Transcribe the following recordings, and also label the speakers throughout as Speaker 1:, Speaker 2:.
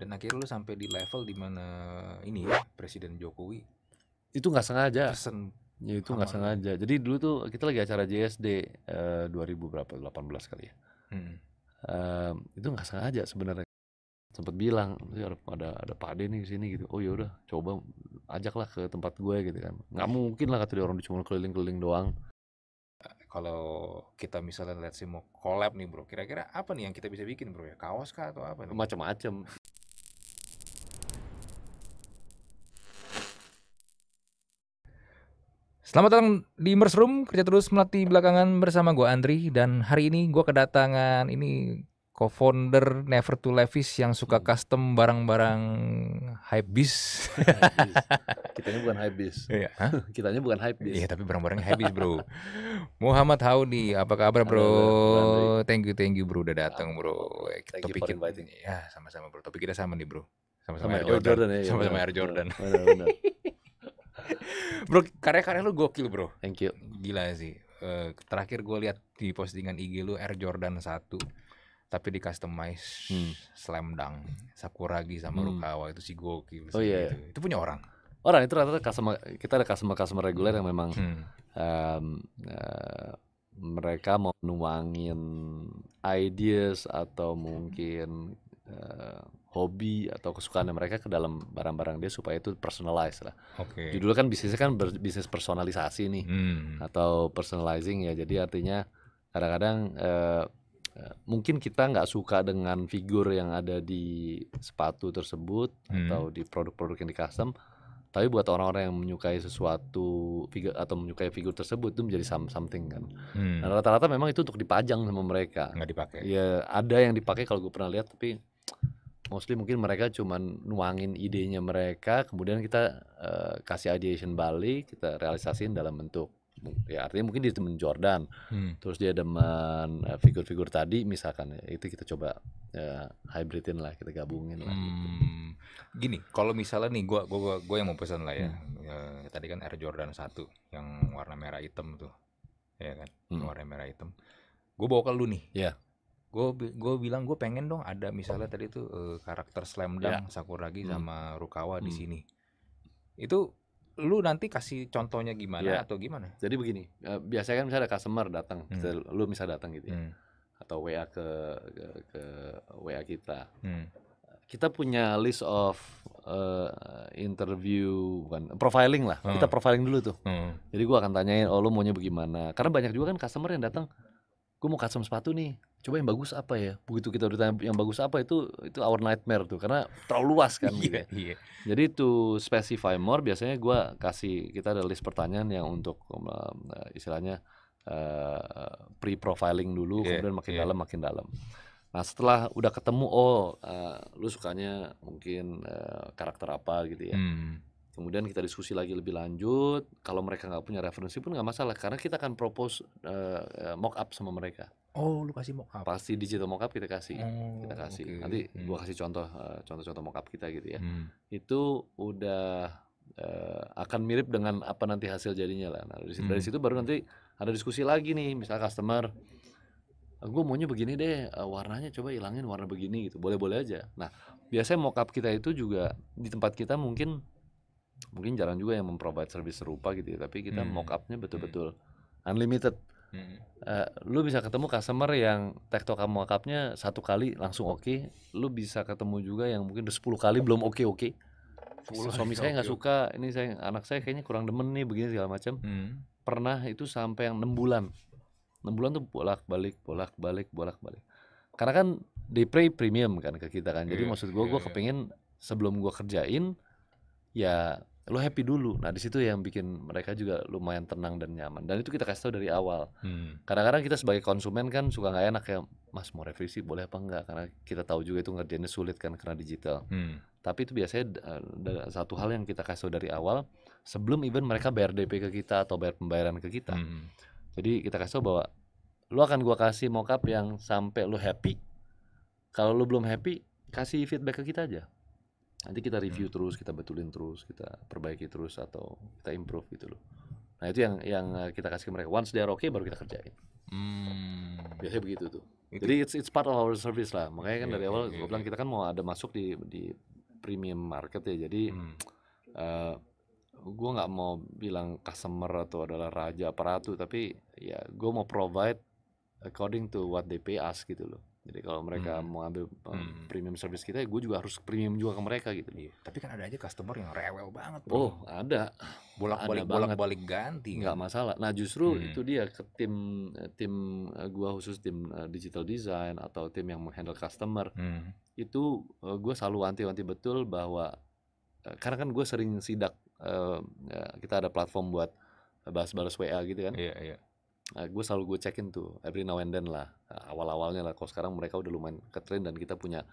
Speaker 1: dan akhirnya lu sampai di level di mana ini ya Presiden Jokowi
Speaker 2: itu nggak sengaja pesen ya itu nggak sengaja jadi dulu tuh kita lagi acara JSD uh, 2000 berapa 18 kali ya hmm. uh, itu nggak sengaja sebenarnya sempat bilang ada ada ada de nih sini gitu oh yaudah coba ajaklah ke tempat gue gitu kan nggak iya. mungkin lah kata dia orang cuma keliling-keliling doang eh, kalau kita misalnya lihat sih mau
Speaker 1: collab nih bro kira-kira apa nih yang kita bisa bikin bro ya kaos kah atau apa
Speaker 2: macam-macam
Speaker 1: Selamat datang di Room kerja terus melatih belakangan bersama gue Andri dan hari ini gue kedatangan ini co-founder Never to Levis yang suka hmm. custom barang-barang kita ini bukan hypebeast. Iya. ini bukan hypebeast. Iya, tapi barang-barangnya hypebeast, Bro. Muhammad Howdy, apa kabar, Bro? thank you, thank you, Bro udah datang, ah, Bro. Thank Topik you for inviting. Ya, sama-sama, Bro. Topik kita sama nih, Bro. Sama-sama Air Jordan. Ya, iya, sama-sama iya. Air Jordan. Benar, benar bro karya-karya lu gokil bro thank you gila sih uh, terakhir gue lihat di postingan IG lu Air Jordan satu, tapi di customize hmm. slam dunk Sakuragi sama hmm. Rukawa itu si gokil oh, iya. gitu. Iya. itu punya orang
Speaker 2: orang itu rata-rata customer kita ada customer customer reguler yang memang hmm. um, uh, mereka mau nuangin ideas atau mungkin eh, hobi atau kesukaan mereka ke dalam barang-barang dia supaya itu personalized lah. Okay. Judulnya kan bisnisnya kan ber, bisnis personalisasi nih hmm. atau personalizing ya. Jadi artinya kadang-kadang eh, eh, mungkin kita nggak suka dengan figur yang ada di sepatu tersebut hmm. atau di produk-produk yang di custom. Tapi buat orang-orang yang menyukai sesuatu figur atau menyukai figur tersebut itu menjadi something kan. Hmm. Nah, rata-rata memang itu untuk dipajang sama mereka. Nggak dipakai. Ya ada yang dipakai kalau gue pernah lihat tapi mostly mungkin mereka cuman nuangin idenya mereka kemudian kita uh, kasih ideation balik kita realisasiin dalam bentuk ya artinya mungkin dia temen Jordan hmm. terus dia demen uh, figur-figur tadi misalkan itu kita coba uh, hybridin lah kita gabungin
Speaker 1: lah gitu. hmm. gitu. gini kalau misalnya nih gua gua gua yang mau pesan lah ya hmm. uh, tadi kan Air Jordan satu yang warna merah hitam tuh ya kan hmm. warna merah hitam gue bawa ke lu nih yeah gue gue bilang gue pengen dong ada misalnya tadi tuh uh, karakter slam dunk yeah. sakuragi hmm. sama rukawa hmm. di sini itu lu nanti kasih contohnya gimana yeah. atau gimana jadi begini uh, biasanya kan misalnya ada customer datang hmm. lu bisa
Speaker 2: datang gitu ya hmm. atau wa ke ke, ke wa kita hmm. kita punya list of uh, interview bukan profiling lah hmm. kita profiling dulu tuh hmm. jadi gue akan tanyain oh lu maunya bagaimana karena banyak juga kan customer yang datang gue mau custom sepatu nih coba yang bagus apa ya begitu kita udah tanya yang bagus apa itu itu our nightmare tuh karena terlalu luas kan iya, gitu yeah, yeah. jadi to specify more biasanya gue kasih kita ada list pertanyaan yang untuk uh, istilahnya uh, eh, pre profiling dulu yeah, kemudian makin yeah. dalam makin dalam nah setelah udah ketemu oh uh, lu sukanya mungkin uh, karakter apa gitu ya hmm kemudian kita diskusi lagi lebih lanjut kalau mereka nggak punya referensi pun nggak masalah karena kita akan propose uh, mock up sama mereka
Speaker 1: oh lu kasih mock up pasti
Speaker 2: digital mock up kita kasih oh, kita kasih okay. nanti hmm. gua kasih contoh uh, contoh-contoh mock up kita gitu ya hmm. itu udah uh, akan mirip dengan apa nanti hasil jadinya lah nah, dari, hmm. situ baru nanti ada diskusi lagi nih misal customer gue maunya begini deh warnanya coba hilangin warna begini gitu boleh boleh aja nah biasanya mock up kita itu juga di tempat kita mungkin mungkin jarang juga yang memprovide service serupa gitu ya tapi kita hmm. mock upnya betul-betul hmm. unlimited hmm. Uh, lu bisa ketemu customer yang tektokan mock upnya satu kali langsung oke okay. lu bisa ketemu juga yang mungkin udah 10 kali belum oke okay oke -okay. suami saya nggak suka ini saya anak saya kayaknya kurang demen nih begini segala macam hmm. pernah itu sampai yang enam bulan enam bulan tuh bolak balik bolak balik bolak balik karena kan they pre premium kan ke kita kan jadi yeah, maksud gue yeah, gue iya. kepengen sebelum gue kerjain ya lo happy dulu. Nah di situ yang bikin mereka juga lumayan tenang dan nyaman. Dan itu kita kasih tau dari awal. Karena hmm. Kadang-kadang kita sebagai konsumen kan suka nggak enak ya, mas mau revisi boleh apa enggak? Karena kita tahu juga itu ngerjainnya sulit kan karena digital. Hmm. Tapi itu biasanya ada eh, satu hal yang kita kasih tau dari awal sebelum even mereka bayar DP ke kita atau bayar pembayaran ke kita. Hmm. Jadi kita kasih tau bahwa lo akan gua kasih mockup yang sampai lo happy. Kalau lo belum happy, kasih feedback ke kita aja nanti kita review hmm. terus kita betulin terus kita perbaiki terus atau kita improve gitu loh nah itu yang yang eh, kita kasih ke mereka once they are okay baru kita kerjain hmm. biasanya begitu tuh itu. jadi it's it's part of our service lah makanya kan yeah, dari awal yeah, gue bilang kita kan mau ada masuk di di premium market ya jadi hmm. uh, eh, gue nggak mau bilang customer atau adalah raja peratu tapi ya gue mau provide according to what they pay us gitu loh jadi kalau mereka hmm. mau ambil um, premium service kita, ya gue juga harus premium juga ke mereka gitu. Iya.
Speaker 1: Tapi kan ada aja customer yang rewel banget. Bro. Oh
Speaker 2: ada. Bolak-balik bolak-balik ganti. Gak kan? masalah. Nah justru hmm. itu dia ke tim eh, tim eh, gue khusus tim digital design atau tim yang menghandle customer hmm. itu gue selalu anti-anti betul bahwa karena kan gue sering sidak kita ada platform buat bahas-bahas WA gitu kan. Iya iya uh, eh, gue selalu gue cekin tuh every now and then lah eh, awal-awalnya lah kalau sekarang mereka udah lumayan ketrain dan kita punya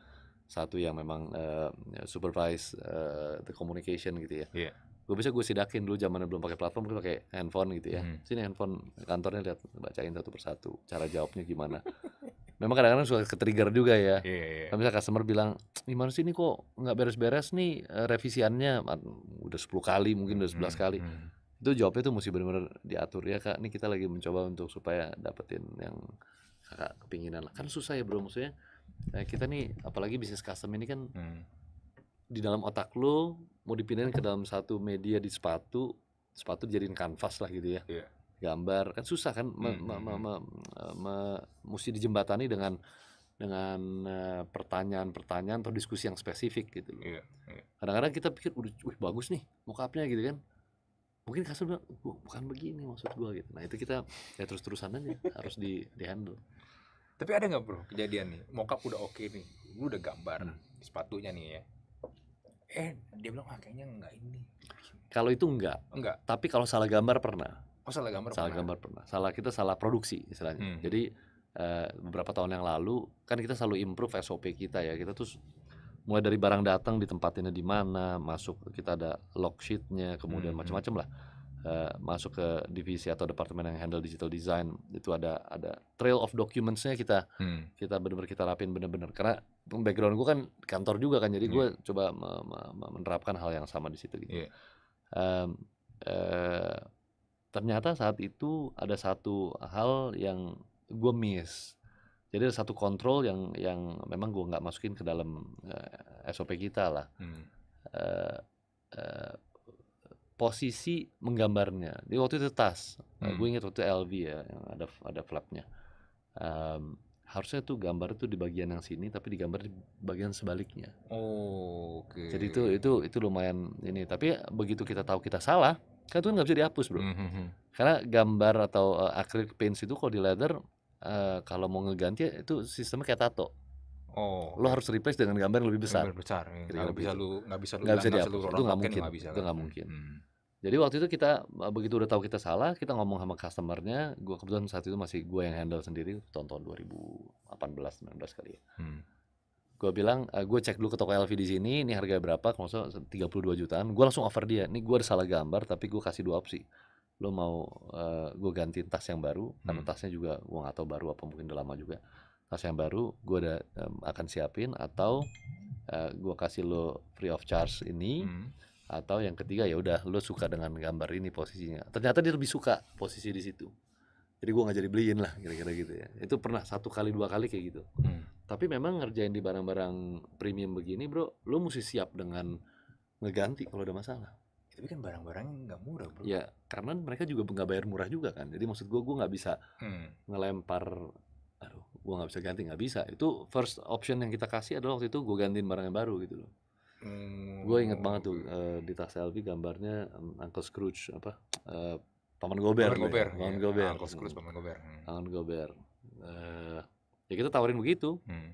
Speaker 2: satu yang memang uh, supervise uh, the communication gitu ya yeah. gue bisa gue sidakin dulu zaman belum pakai platform gue pakai handphone gitu ya hmm. sini handphone kantornya lihat bacain satu persatu cara jawabnya gimana memang kadang-kadang suka ke juga ya. Yeah, yeah. Nah, iya. misalnya customer bilang, gimana sih ini kok nggak beres-beres nih revisiannya? Udah 10 kali mungkin udah 11 mm kali. Hmm, hmm itu jawabnya tuh mesti benar-benar diatur ya kak ini kita lagi mencoba untuk supaya dapetin yang kakak kepinginan lah kan susah ya bro maksudnya eh, kita nih apalagi bisnis custom ini kan hmm. di dalam otak lo mau dipindahin ke dalam satu media di sepatu sepatu dijadiin kanvas lah gitu ya yeah. gambar kan susah kan me, hmm. me, hmm, me, hmm. me, me, mesti dijembatani dengan dengan eh, pertanyaan-pertanyaan atau diskusi yang spesifik gitu loh. Iya, iya. Kadang-kadang kita pikir udah wih bagus nih mockupnya gitu kan mungkin
Speaker 1: kasar bilang bukan begini maksud gue gitu nah itu kita ya terus terusan aja harus di di tapi ada nggak bro kejadian nih mokap udah oke okay nih lu udah gambar hmm. sepatunya nih ya eh dia bilang ah, kayaknya enggak ini
Speaker 2: kalau itu enggak enggak tapi kalau salah gambar pernah
Speaker 1: oh salah gambar salah pernah.
Speaker 2: gambar pernah salah kita salah produksi istilahnya hmm. jadi Uh, beberapa tahun yang lalu kan kita selalu improve SOP kita ya kita tuh mulai dari barang datang ditempatinnya di mana masuk kita ada log sheetnya kemudian hmm. hmm. macam-macam lah uh, masuk ke divisi atau departemen yang handle digital design itu ada ada trail of documentsnya kita hmm. kita benar-benar kita rapin benar-benar karena background gue kan kantor juga kan jadi yeah. coba me me me menerapkan hal yang sama di situ gitu yeah. Iya. Eh, um, uh, ternyata saat itu ada satu hal yang gue miss jadi ada satu kontrol yang yang memang gue nggak masukin ke dalam uh, eh, SOP kita lah. Hmm. Uh, uh, posisi menggambarnya. Di waktu itu tas, hmm. gue ingat waktu LV ya, yang ada ada flapnya. Um, harusnya tuh gambar itu di bagian yang sini, tapi digambar di bagian sebaliknya. Oh, oke. Okay. Jadi itu itu itu lumayan ini. Tapi begitu kita tahu kita salah, kan itu nggak bisa dihapus bro. Mm -hmm. Karena gambar atau uh, acrylic paints itu kalau di leather Eh, kalau mau ngeganti itu sistemnya kayak tato. Oh. Lo harus replace dengan gambar yang lebih besar. Lebih besar. Ya. Gak, bisa lu, gak bisa lu gak bisa dihapus. Itu gak mungkin. Gak bisa, itu kan? nggak mungkin. Hmm. Jadi waktu itu kita eh, begitu udah tahu kita salah, kita ngomong sama customernya. Gue kebetulan saat itu masih gue yang handle sendiri tahun-tahun 2018 19 kali ya. Hmm. Gue bilang, e, eh, gue cek dulu ke toko LV di sini, ini harga berapa? Kalau tiga 32 jutaan. Gue langsung offer dia. Ini gue ada salah gambar, tapi gue kasih dua opsi lo mau uh, eh, gue ganti tas yang baru hmm. karena tasnya juga gue nggak tahu baru apa mungkin udah lama juga tas yang baru gue ada um, akan siapin atau uh, eh, gue kasih lo free of charge ini hmm. atau yang ketiga ya udah lo suka dengan gambar ini posisinya ternyata dia lebih suka posisi di situ jadi gue nggak jadi beliin lah kira-kira gitu ya itu pernah satu kali dua kali kayak gitu hmm. tapi memang ngerjain di barang-barang premium begini bro lo mesti siap dengan ngeganti kalau ada masalah
Speaker 1: tapi kan barang-barangnya nggak murah bro ya
Speaker 2: karena mereka juga nggak bayar murah juga kan jadi maksud gue gue nggak bisa hmm. ngelempar aduh gue nggak bisa ganti nggak bisa itu first option yang kita kasih adalah waktu itu gue gantiin barang yang baru gitu loh hmm. gue inget banget tuh uh, di tas selfie gambarnya mm, Uncle Scrooge apa uh, Paman Gober Paman gitu ya. Gober Paman ya. Gober Uncle Scrooge mm. Paman Gober hmm. Paman Gober uh, eh, ya kita tawarin begitu hmm.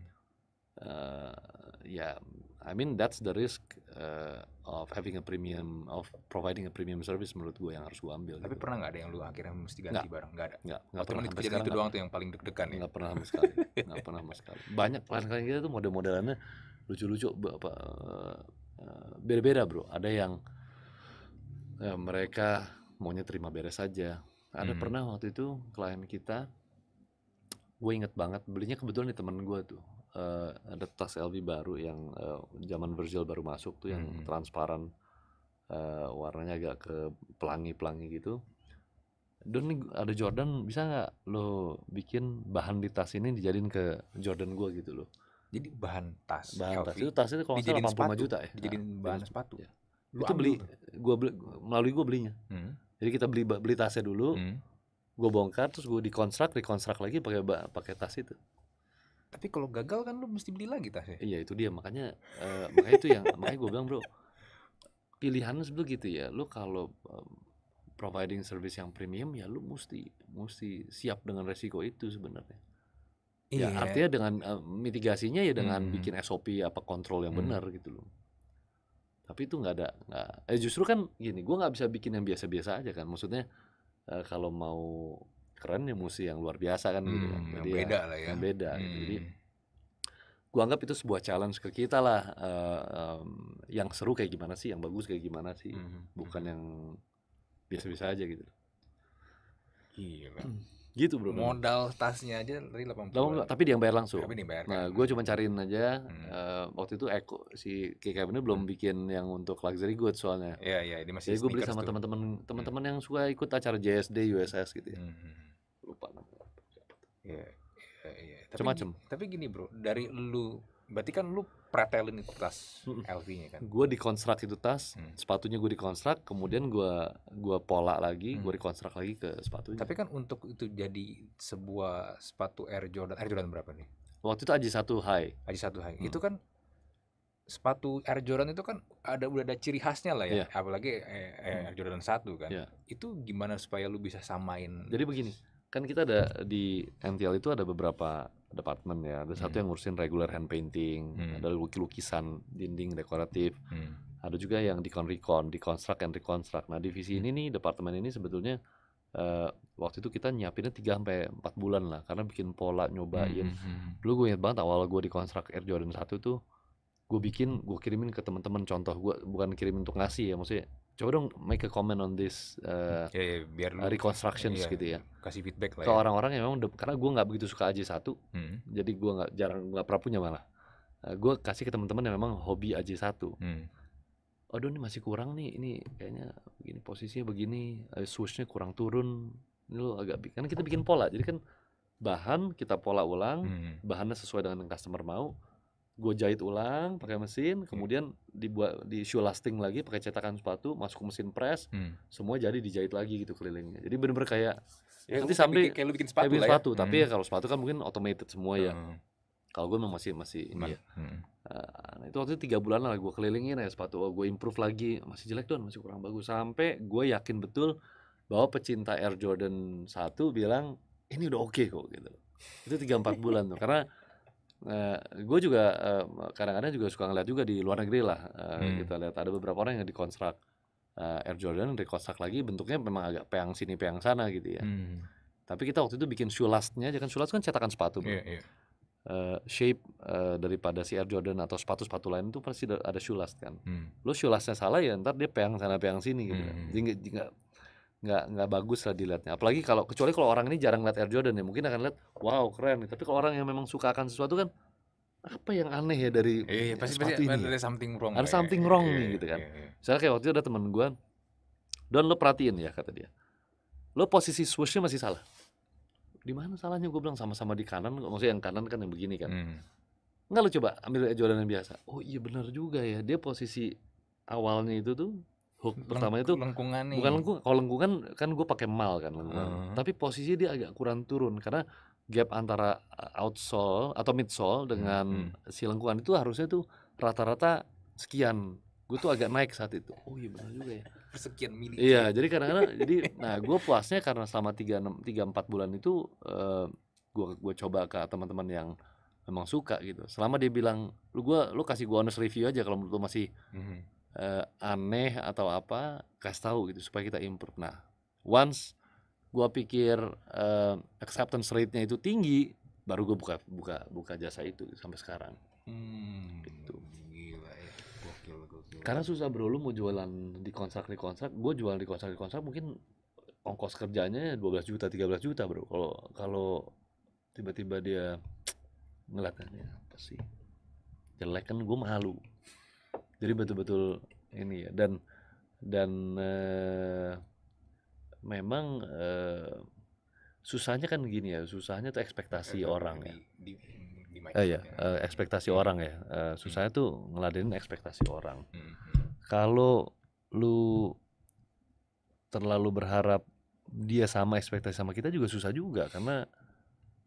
Speaker 2: uh, ya I mean that's the risk uh, of having a premium of providing a premium service menurut gue yang harus
Speaker 1: gue ambil. Tapi gitu. pernah nggak ada yang lu akhirnya mesti ganti gak. barang nggak ada. Nggak. Gak pernah. Itu kejadian itu doang tuh yang paling
Speaker 2: deg-degan ya. Nggak pernah sama sekali. nggak pernah sama sekali. Banyak klien-klien kita tuh model-modelannya lucu-lucu apa eh, eh, beda-beda bro. Ada yang ya, mereka maunya terima beres saja. Ada hmm. pernah waktu itu klien kita, gue inget banget belinya kebetulan di temen gue tuh uh, ada tas LV baru yang uh, zaman Brazil baru masuk tuh yang hmm. transparan uh, warnanya agak ke pelangi-pelangi gitu. Don nih ada Jordan bisa nggak lo bikin bahan di tas ini dijadiin ke Jordan gua gitu loh. Jadi bahan tas. Bahan tas itu tas itu kalau nggak salah 85 sepatu, juta ya. Dijadiin nah, bahan sepatu. Ya. Lu itu beli, gua beli melalui gua belinya. Hmm. Jadi kita beli beli tasnya dulu, hmm. gua bongkar terus gue dikonstrak, dikonstrak lagi pakai pakai tas itu tapi kalau gagal kan lu mesti beli lagi tasnya iya itu dia makanya uh, makanya itu yang makanya gue bilang bro pilihan sebetulnya gitu ya lu kalau um, providing service yang premium ya lu mesti mesti siap dengan resiko itu sebenarnya ya, iya. ya artinya dengan uh, mitigasinya ya dengan hmm. bikin SOP apa kontrol yang hmm. benar gitu loh tapi itu nggak ada nggak eh justru kan gini gue nggak bisa bikin yang biasa-biasa aja kan maksudnya uh, kalau mau keren ya musik yang luar biasa kan hmm, gitu kan. Hmm, jadi yang ya, beda ya, lah ya. Yang beda gitu. hmm. gitu. Jadi gua anggap itu sebuah challenge ke kita lah uh, um, yang seru kayak gimana sih yang bagus kayak gimana sih hmm, hmm, hmm. bukan yang biasa-biasa aja gitu Gila. gitu bro
Speaker 1: modal tasnya aja dari 80
Speaker 2: Lalu, tapi dia yang bayar langsung tapi dibayar nah kan? gua cuma cariin aja hmm. uh, waktu itu Eko si KK ini belum hmm. bikin yang untuk luxury goods soalnya iya iya ini masih jadi gua beli sama teman-teman teman-teman hmm. yang suka ikut acara JSD USS gitu ya hmm
Speaker 1: Iya. Iya, iya. Tapi, macem Tapi gini bro, dari lu, berarti kan lu pretelin itu tas LV-nya kan?
Speaker 2: Gue dikonstrak itu tas, hmm. sepatunya gue dikonstrak, kemudian gue gua pola lagi, gue hmm. dikonstrak lagi ke sepatunya. Tapi
Speaker 1: kan untuk itu jadi sebuah sepatu Air Jordan, Air Jordan berapa nih? Waktu itu aja satu High. Aja satu High, hmm. itu kan sepatu Air Jordan itu kan ada udah ada ciri khasnya lah ya, yeah. apalagi eh, eh, Air Jordan satu kan. Yeah. Itu gimana supaya lu bisa samain? Jadi
Speaker 2: begini, kan kita ada di MTL itu ada beberapa departemen ya. Ada satu hmm. yang ngurusin regular hand painting, hmm. ada lukisan dinding dekoratif. Hmm. Ada juga yang dikon recon, deconstruct and reconstruct. Nah, divisi hmm. ini nih departemen ini sebetulnya uh, waktu itu kita nyiapinnya tiga sampai empat bulan lah karena bikin pola nyobain. Hmm. hmm, hmm. Dulu gue inget banget awal gue deconstruct Air Jordan satu tuh gue bikin, gue kirimin ke teman-teman contoh gue bukan kirimin untuk ngasih ya, maksudnya coba dong make a comment on this uh, yeah, yeah, biar lu, uh, reconstructions yeah, gitu ya kasih feedback lah ke ya. orang-orang ya. yang memang de- karena gue nggak begitu suka aja satu hmm. jadi gue nggak jarang nggak pernah punya malah uh, gue kasih ke teman-teman yang memang hobi aja satu hmm. Aduh ini masih kurang nih, ini kayaknya begini posisinya begini, eh, swishnya kurang turun, ini lo agak karena kita bikin pola, jadi kan bahan kita pola ulang, hmm. bahannya sesuai dengan yang customer mau, gue jahit ulang pakai mesin iya. kemudian dibuat di shoe lasting lagi pakai cetakan sepatu masuk ke mesin press hmm. semua jadi dijahit lagi gitu kelilingnya jadi bener-bener kayak ya, nanti sampai kayak lu bikin sepatu, bikin ya. sepatu ya? tapi hmm. ya kalau sepatu kan mungkin automated semua ya hmm. kalau gue memang masih masih ini ya hmm. Ah, nah, itu waktu itu tiga bulan lah gue kelilingin ya sepatu oh, gue improve lagi masih jelek tuh, masih kurang bagus sampai gue yakin betul bahwa pecinta Air Jordan satu bilang ini udah oke okay kok gitu itu tiga empat bulan tuh karena Uh, eh, gue juga kadang eh, kadang-kadang juga suka ngeliat juga di luar negeri lah uh, hmm. kita lihat ada beberapa orang yang dikonstruk uh, Air Jordan dikonstruk lagi bentuknya memang agak peang sini peang sana gitu ya hmm. tapi kita waktu itu bikin shoe lastnya jangan shoe last kan cetakan sepatu yeah, yeah. Uh, shape uh, daripada si Air Jordan atau sepatu-sepatu lain itu pasti ada shoe last kan hmm. lo shoe lastnya salah ya ntar dia peang sana peang sini gitu hmm. kan nggak nggak bagus lah dilihatnya apalagi kalau kecuali kalau orang ini jarang lihat Air Jordan ya mungkin akan lihat wow keren tapi kalau orang yang memang suka akan sesuatu kan apa yang aneh ya dari eh, pasti, pasti ini ya? ada
Speaker 1: something wrong ada ya. something
Speaker 2: ya. wrong iya, nih iya, gitu kan iya, misalnya kayak waktu itu ada teman gue Don lo perhatiin ya kata dia lo posisi swishnya masih salah di mana salahnya gue bilang sama-sama di kanan maksudnya yang kanan kan yang begini kan hmm. nggak lo coba ambil Air Jordan yang biasa oh iya benar juga ya dia posisi awalnya itu tuh hook Leng pertama itu lengkungan nih. bukan lengkung kalau lengkungan kan gue pakai mal kan uh -huh. tapi posisi dia agak kurang turun karena gap antara uh, outsole atau midsole hmm, dengan hmm. si lengkungan itu harusnya tuh rata-rata sekian gue tuh agak naik saat itu oh
Speaker 1: iya benar juga ya sekian mili iya jadi kadang-kadang jadi
Speaker 2: nah gue puasnya karena selama tiga enam tiga empat bulan itu uh, eh, gue gue coba ke teman-teman yang memang suka gitu selama dia bilang lu gue lu kasih gue honest review aja kalau menurut lu masih -hmm uh, aneh atau apa kasih tahu gitu supaya kita improve nah once gue pikir uh, acceptance rate-nya itu tinggi baru gue buka buka buka jasa itu sampai sekarang
Speaker 1: hmm, gitu gila ya
Speaker 3: gokil,
Speaker 2: gokil. karena susah bro lu mau jualan di kontrak di kontrak gue jualan di kontrak di kontrak mungkin ongkos kerjanya 12 juta 13 juta bro kalau kalau tiba-tiba dia ngeliatnya apa sih jelek kan gue malu jadi betul-betul ini ya dan dan uh, memang uh, susahnya kan gini ya susahnya tuh ekspektasi eh, orang di, ya di, di, di eh, iya, ya uh, ekspektasi hmm. orang ya uh, susahnya hmm. tuh ngeladenin ekspektasi orang hmm, hmm. kalau lu terlalu berharap dia sama ekspektasi sama kita juga susah juga karena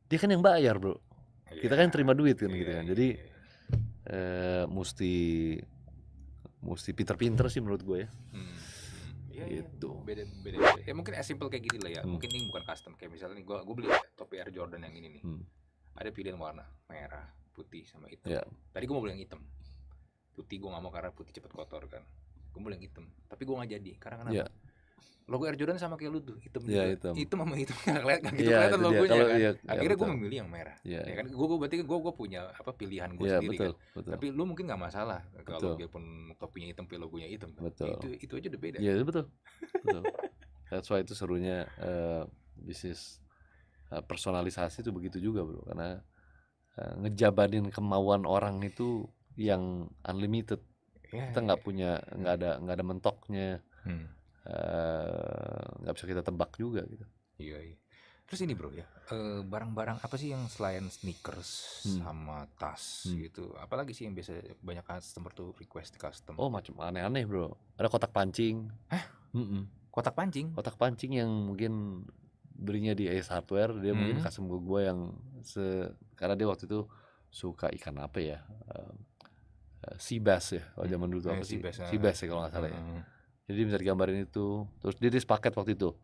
Speaker 2: dia kan yang bayar bro yeah. kita kan iya. terima duit kan yeah, gitu kan jadi yeah. mesti mesti pinter-pinter sih menurut gue ya hmm. Ya, gitu. Ya, beda,
Speaker 1: beda beda ya mungkin as simple kayak gini gitu lah ya hmm. mungkin ini bukan custom kayak misalnya nih gue gue beli topi Air Jordan yang ini nih hmm. ada pilihan warna merah putih sama hitam yeah. tadi gue mau beli yang hitam putih gue gak mau karena putih cepet kotor kan gue mau beli yang hitam tapi gue gak jadi karena kenapa yeah logo Air Jordan sama kayak lu tuh hitam yeah, juga. Gitu. hitam hitam sama hitam nggak kelihatan nggak gitu yeah, kelihatan logonya kan. kalau, kan iya, akhirnya iya, gue memilih yang merah yeah, ya kan gue berarti gue gue punya apa pilihan gue yeah, sendiri betul, kan betul. tapi lu mungkin nggak masalah kalau dia pun topinya hitam tapi logonya hitam betul. itu itu aja udah beda iya yeah, betul
Speaker 2: betul that's why itu serunya uh, bisnis uh, personalisasi itu begitu juga bro karena uh, eh, ngejabarin kemauan orang itu yang unlimited yeah, kita nggak punya nggak ada nggak ada mentoknya hmm Eh, nggak uh, bisa kita tebak juga gitu.
Speaker 1: Iya. iya. Terus ini bro ya, eh, barang-barang uh, apa sih yang selain sneakers hmm. sama tas hmm. gitu, apalagi sih yang biasa banyak customer tuh request custom? Oh macam aneh-aneh bro, ada kotak pancing. Hah? Mm -mm. Kotak pancing? Kotak
Speaker 2: pancing yang mungkin belinya di Ace Hardware, dia hmm. mungkin custom gue, gue yang se karena dia waktu itu suka ikan apa ya, uh, sea bass ya, kalau hmm. zaman dulu tuh apa sih? Ah. Sea bass ya kalau nggak salah ya hmm jadi bisa digambarin itu terus dia paket waktu itu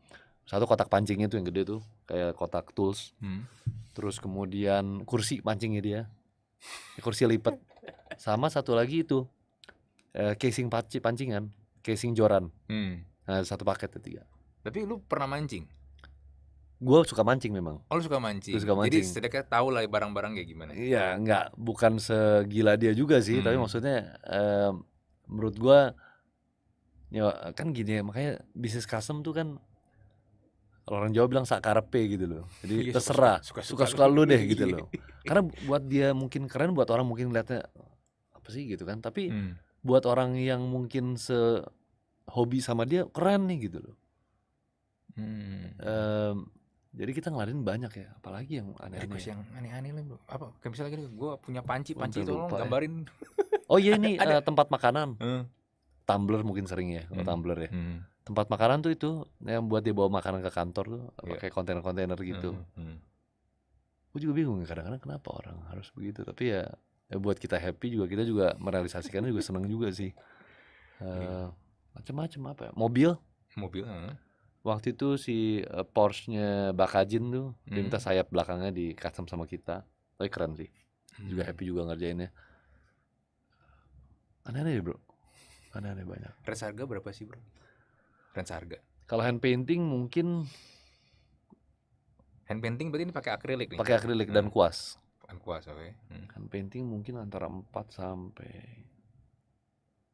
Speaker 2: satu kotak pancingnya itu yang gede tuh kayak kotak tools hmm. terus kemudian kursi pancingnya dia ya, kursi lipat sama satu lagi itu eh, casing panci pancingan casing joran hmm. nah, satu paket ketiga
Speaker 1: tapi lu pernah mancing
Speaker 2: gue suka mancing memang. Oh lu suka mancing. suka mancing. Jadi
Speaker 1: setidaknya tahu lah barang-barang kayak gimana.
Speaker 2: Iya, nggak bukan segila dia juga sih, hmm. tapi maksudnya eh, menurut gue ya kan gini ya makanya bisnis custom tuh kan orang Jawa bilang sakarepe gitu loh jadi iya, terserah suka-suka suka lu deh gitu iya. loh karena buat dia mungkin keren buat orang mungkin lihatnya apa sih gitu kan tapi hmm. buat orang yang mungkin se hobi sama dia keren nih gitu loh hmm. um, jadi kita ngelarin banyak ya apalagi yang aneh-aneh ya. yang
Speaker 1: aneh-aneh lah bro apa kayak misalnya gini gue punya panci panci itu ya. gambarin oh
Speaker 2: iya ini uh, tempat makanan hmm Tumblr mungkin sering ya, hmm. Tumblr ya. Hmm. Tempat makanan tuh itu yang buat dia bawa makanan ke kantor tuh yeah. pakai iya. kontainer-kontainer gitu. Hmm. Hmm. Gue juga bingung ya kadang-kadang kenapa orang harus begitu, tapi ya, ya buat kita happy juga kita juga merealisasikannya juga seneng juga sih. Uh, iya. eh, Macam-macam apa ya? Mobil? Mobil. Uh. Waktu itu si uh, Porsche-nya Bakajin tuh hmm. dia minta hmm. sayap belakangnya di custom sama kita. Tapi keren sih. Hmm. Juga happy juga ngerjainnya. Aneh-aneh ya bro karena ada banyak.
Speaker 1: Range harga berapa sih, Bro?
Speaker 2: Range harga. Kalau hand painting mungkin
Speaker 1: hand painting berarti ini pakai akrilik nih. Pakai akrilik
Speaker 2: hmm. dan kuas.
Speaker 1: Dan kuas, oke. Okay.
Speaker 2: Hmm. Hand painting mungkin antara 4 sampai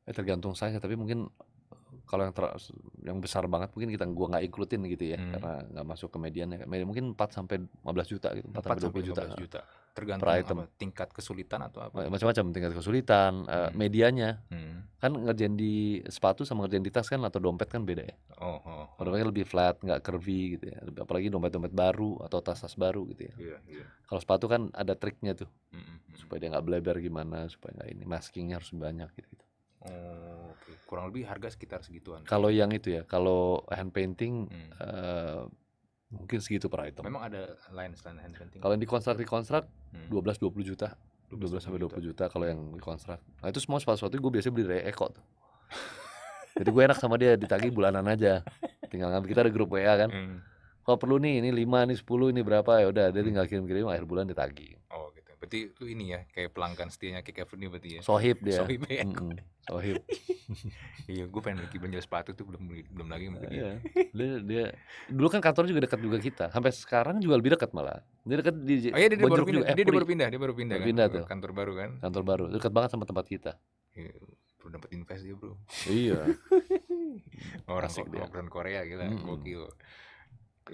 Speaker 2: eh tergantung saya tapi mungkin kalau yang ter yang besar banget mungkin kita gua nggak ikutin gitu ya hmm. karena nggak masuk ke median ya mungkin 4 sampai 15 juta gitu 4, 4 sampai 20 juta, juta. tergantung apa, tingkat kesulitan atau apa macam-macam tingkat kesulitan eh, hmm. uh, medianya hmm. kan ngerjain di sepatu sama ngerjain di tas kan atau dompet kan beda ya oh, oh, oh. lebih flat nggak curvy gitu ya apalagi dompet-dompet baru atau tas-tas baru gitu ya yeah, yeah. kalau sepatu kan ada triknya tuh hmm. hmm, hmm. supaya dia nggak bleber gimana supaya nggak ini maskingnya harus banyak gitu, -gitu
Speaker 1: okay. kurang lebih harga sekitar segituan. Kalau
Speaker 2: yang itu ya, kalau hand painting hmm. uh, mungkin segitu per item. Memang
Speaker 1: ada lain selain hand painting. Kalau yang dikonstrak
Speaker 2: hmm. dua belas dua puluh juta. dua belas sampai dua puluh juta kalau yang dikonstrak. Nah, itu semua sepatu-sepatu gue biasanya beli dari Eko tuh. Jadi gue enak sama dia ditagi bulanan aja. Tinggal ngambil kita ada grup WA kan. Hmm. Kalau perlu nih ini lima ini sepuluh ini berapa ya udah dia hmm. tinggal kirim-kirim akhir bulan ditagi.
Speaker 1: Oh, berarti lu ini ya kayak pelanggan setianya kayak Kevin berarti ya sohib dia sohib ya mm -hmm. sohib iya gue pengen lagi penjual sepatu tuh belum belum lagi mungkin iya.
Speaker 2: dia dia dulu kan kantor juga dekat juga kita sampai sekarang juga lebih dekat malah dia dekat di oh, iya, dia, baru pindah juga, eh, dia, dia baru pindah dia baru pindah, baru kan? pindah tuh. kantor baru kan kantor baru dekat banget sama tempat kita
Speaker 1: iya, perlu dapat invest dia bro iya orang Asik orang Korea gitu. mm -hmm. gokil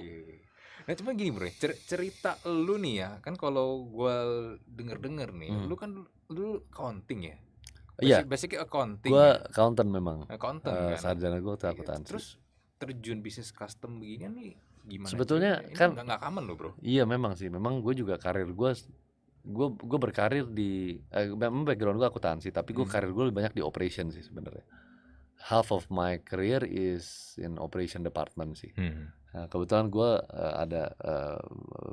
Speaker 1: iya Nah cuma gini bro, ya. cer cerita lu nih ya, kan kalau gue denger-denger nih, hmm. lu kan lu accounting ya? Iya. Basic, iya. Basicnya accounting. Gue ya? accountant memang. Accountant uh, kan. Sarjana gue
Speaker 2: iya, tuh akuntansi. Terus
Speaker 1: terjun bisnis custom begini nih gimana? Sebetulnya Ini kan nggak common lo bro.
Speaker 2: Iya memang sih, memang gue juga karir gue gue gue berkarir di eh, memang background gue akuntansi tapi gue hmm. karir gue lebih banyak di operation sih sebenarnya half of my career is in operation department sih hmm Nah, kebetulan gue uh, ada uh,